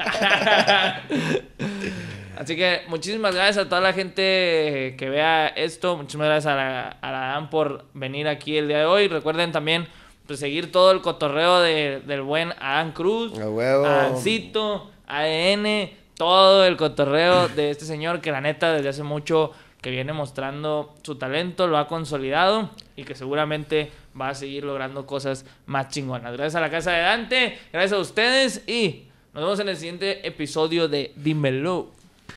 Así que muchísimas gracias a toda la gente que vea esto. Muchísimas gracias a la, a Dan por venir aquí el día de hoy. Recuerden también pues, seguir todo el cotorreo de, del buen Adán Cruz, a huevo. ADN, e todo el cotorreo de este señor que la neta desde hace mucho que viene mostrando su talento, lo ha consolidado y que seguramente va a seguir logrando cosas más chingonas. Gracias a la casa de Dante, gracias a ustedes y nos vemos en el siguiente episodio de Dímelo.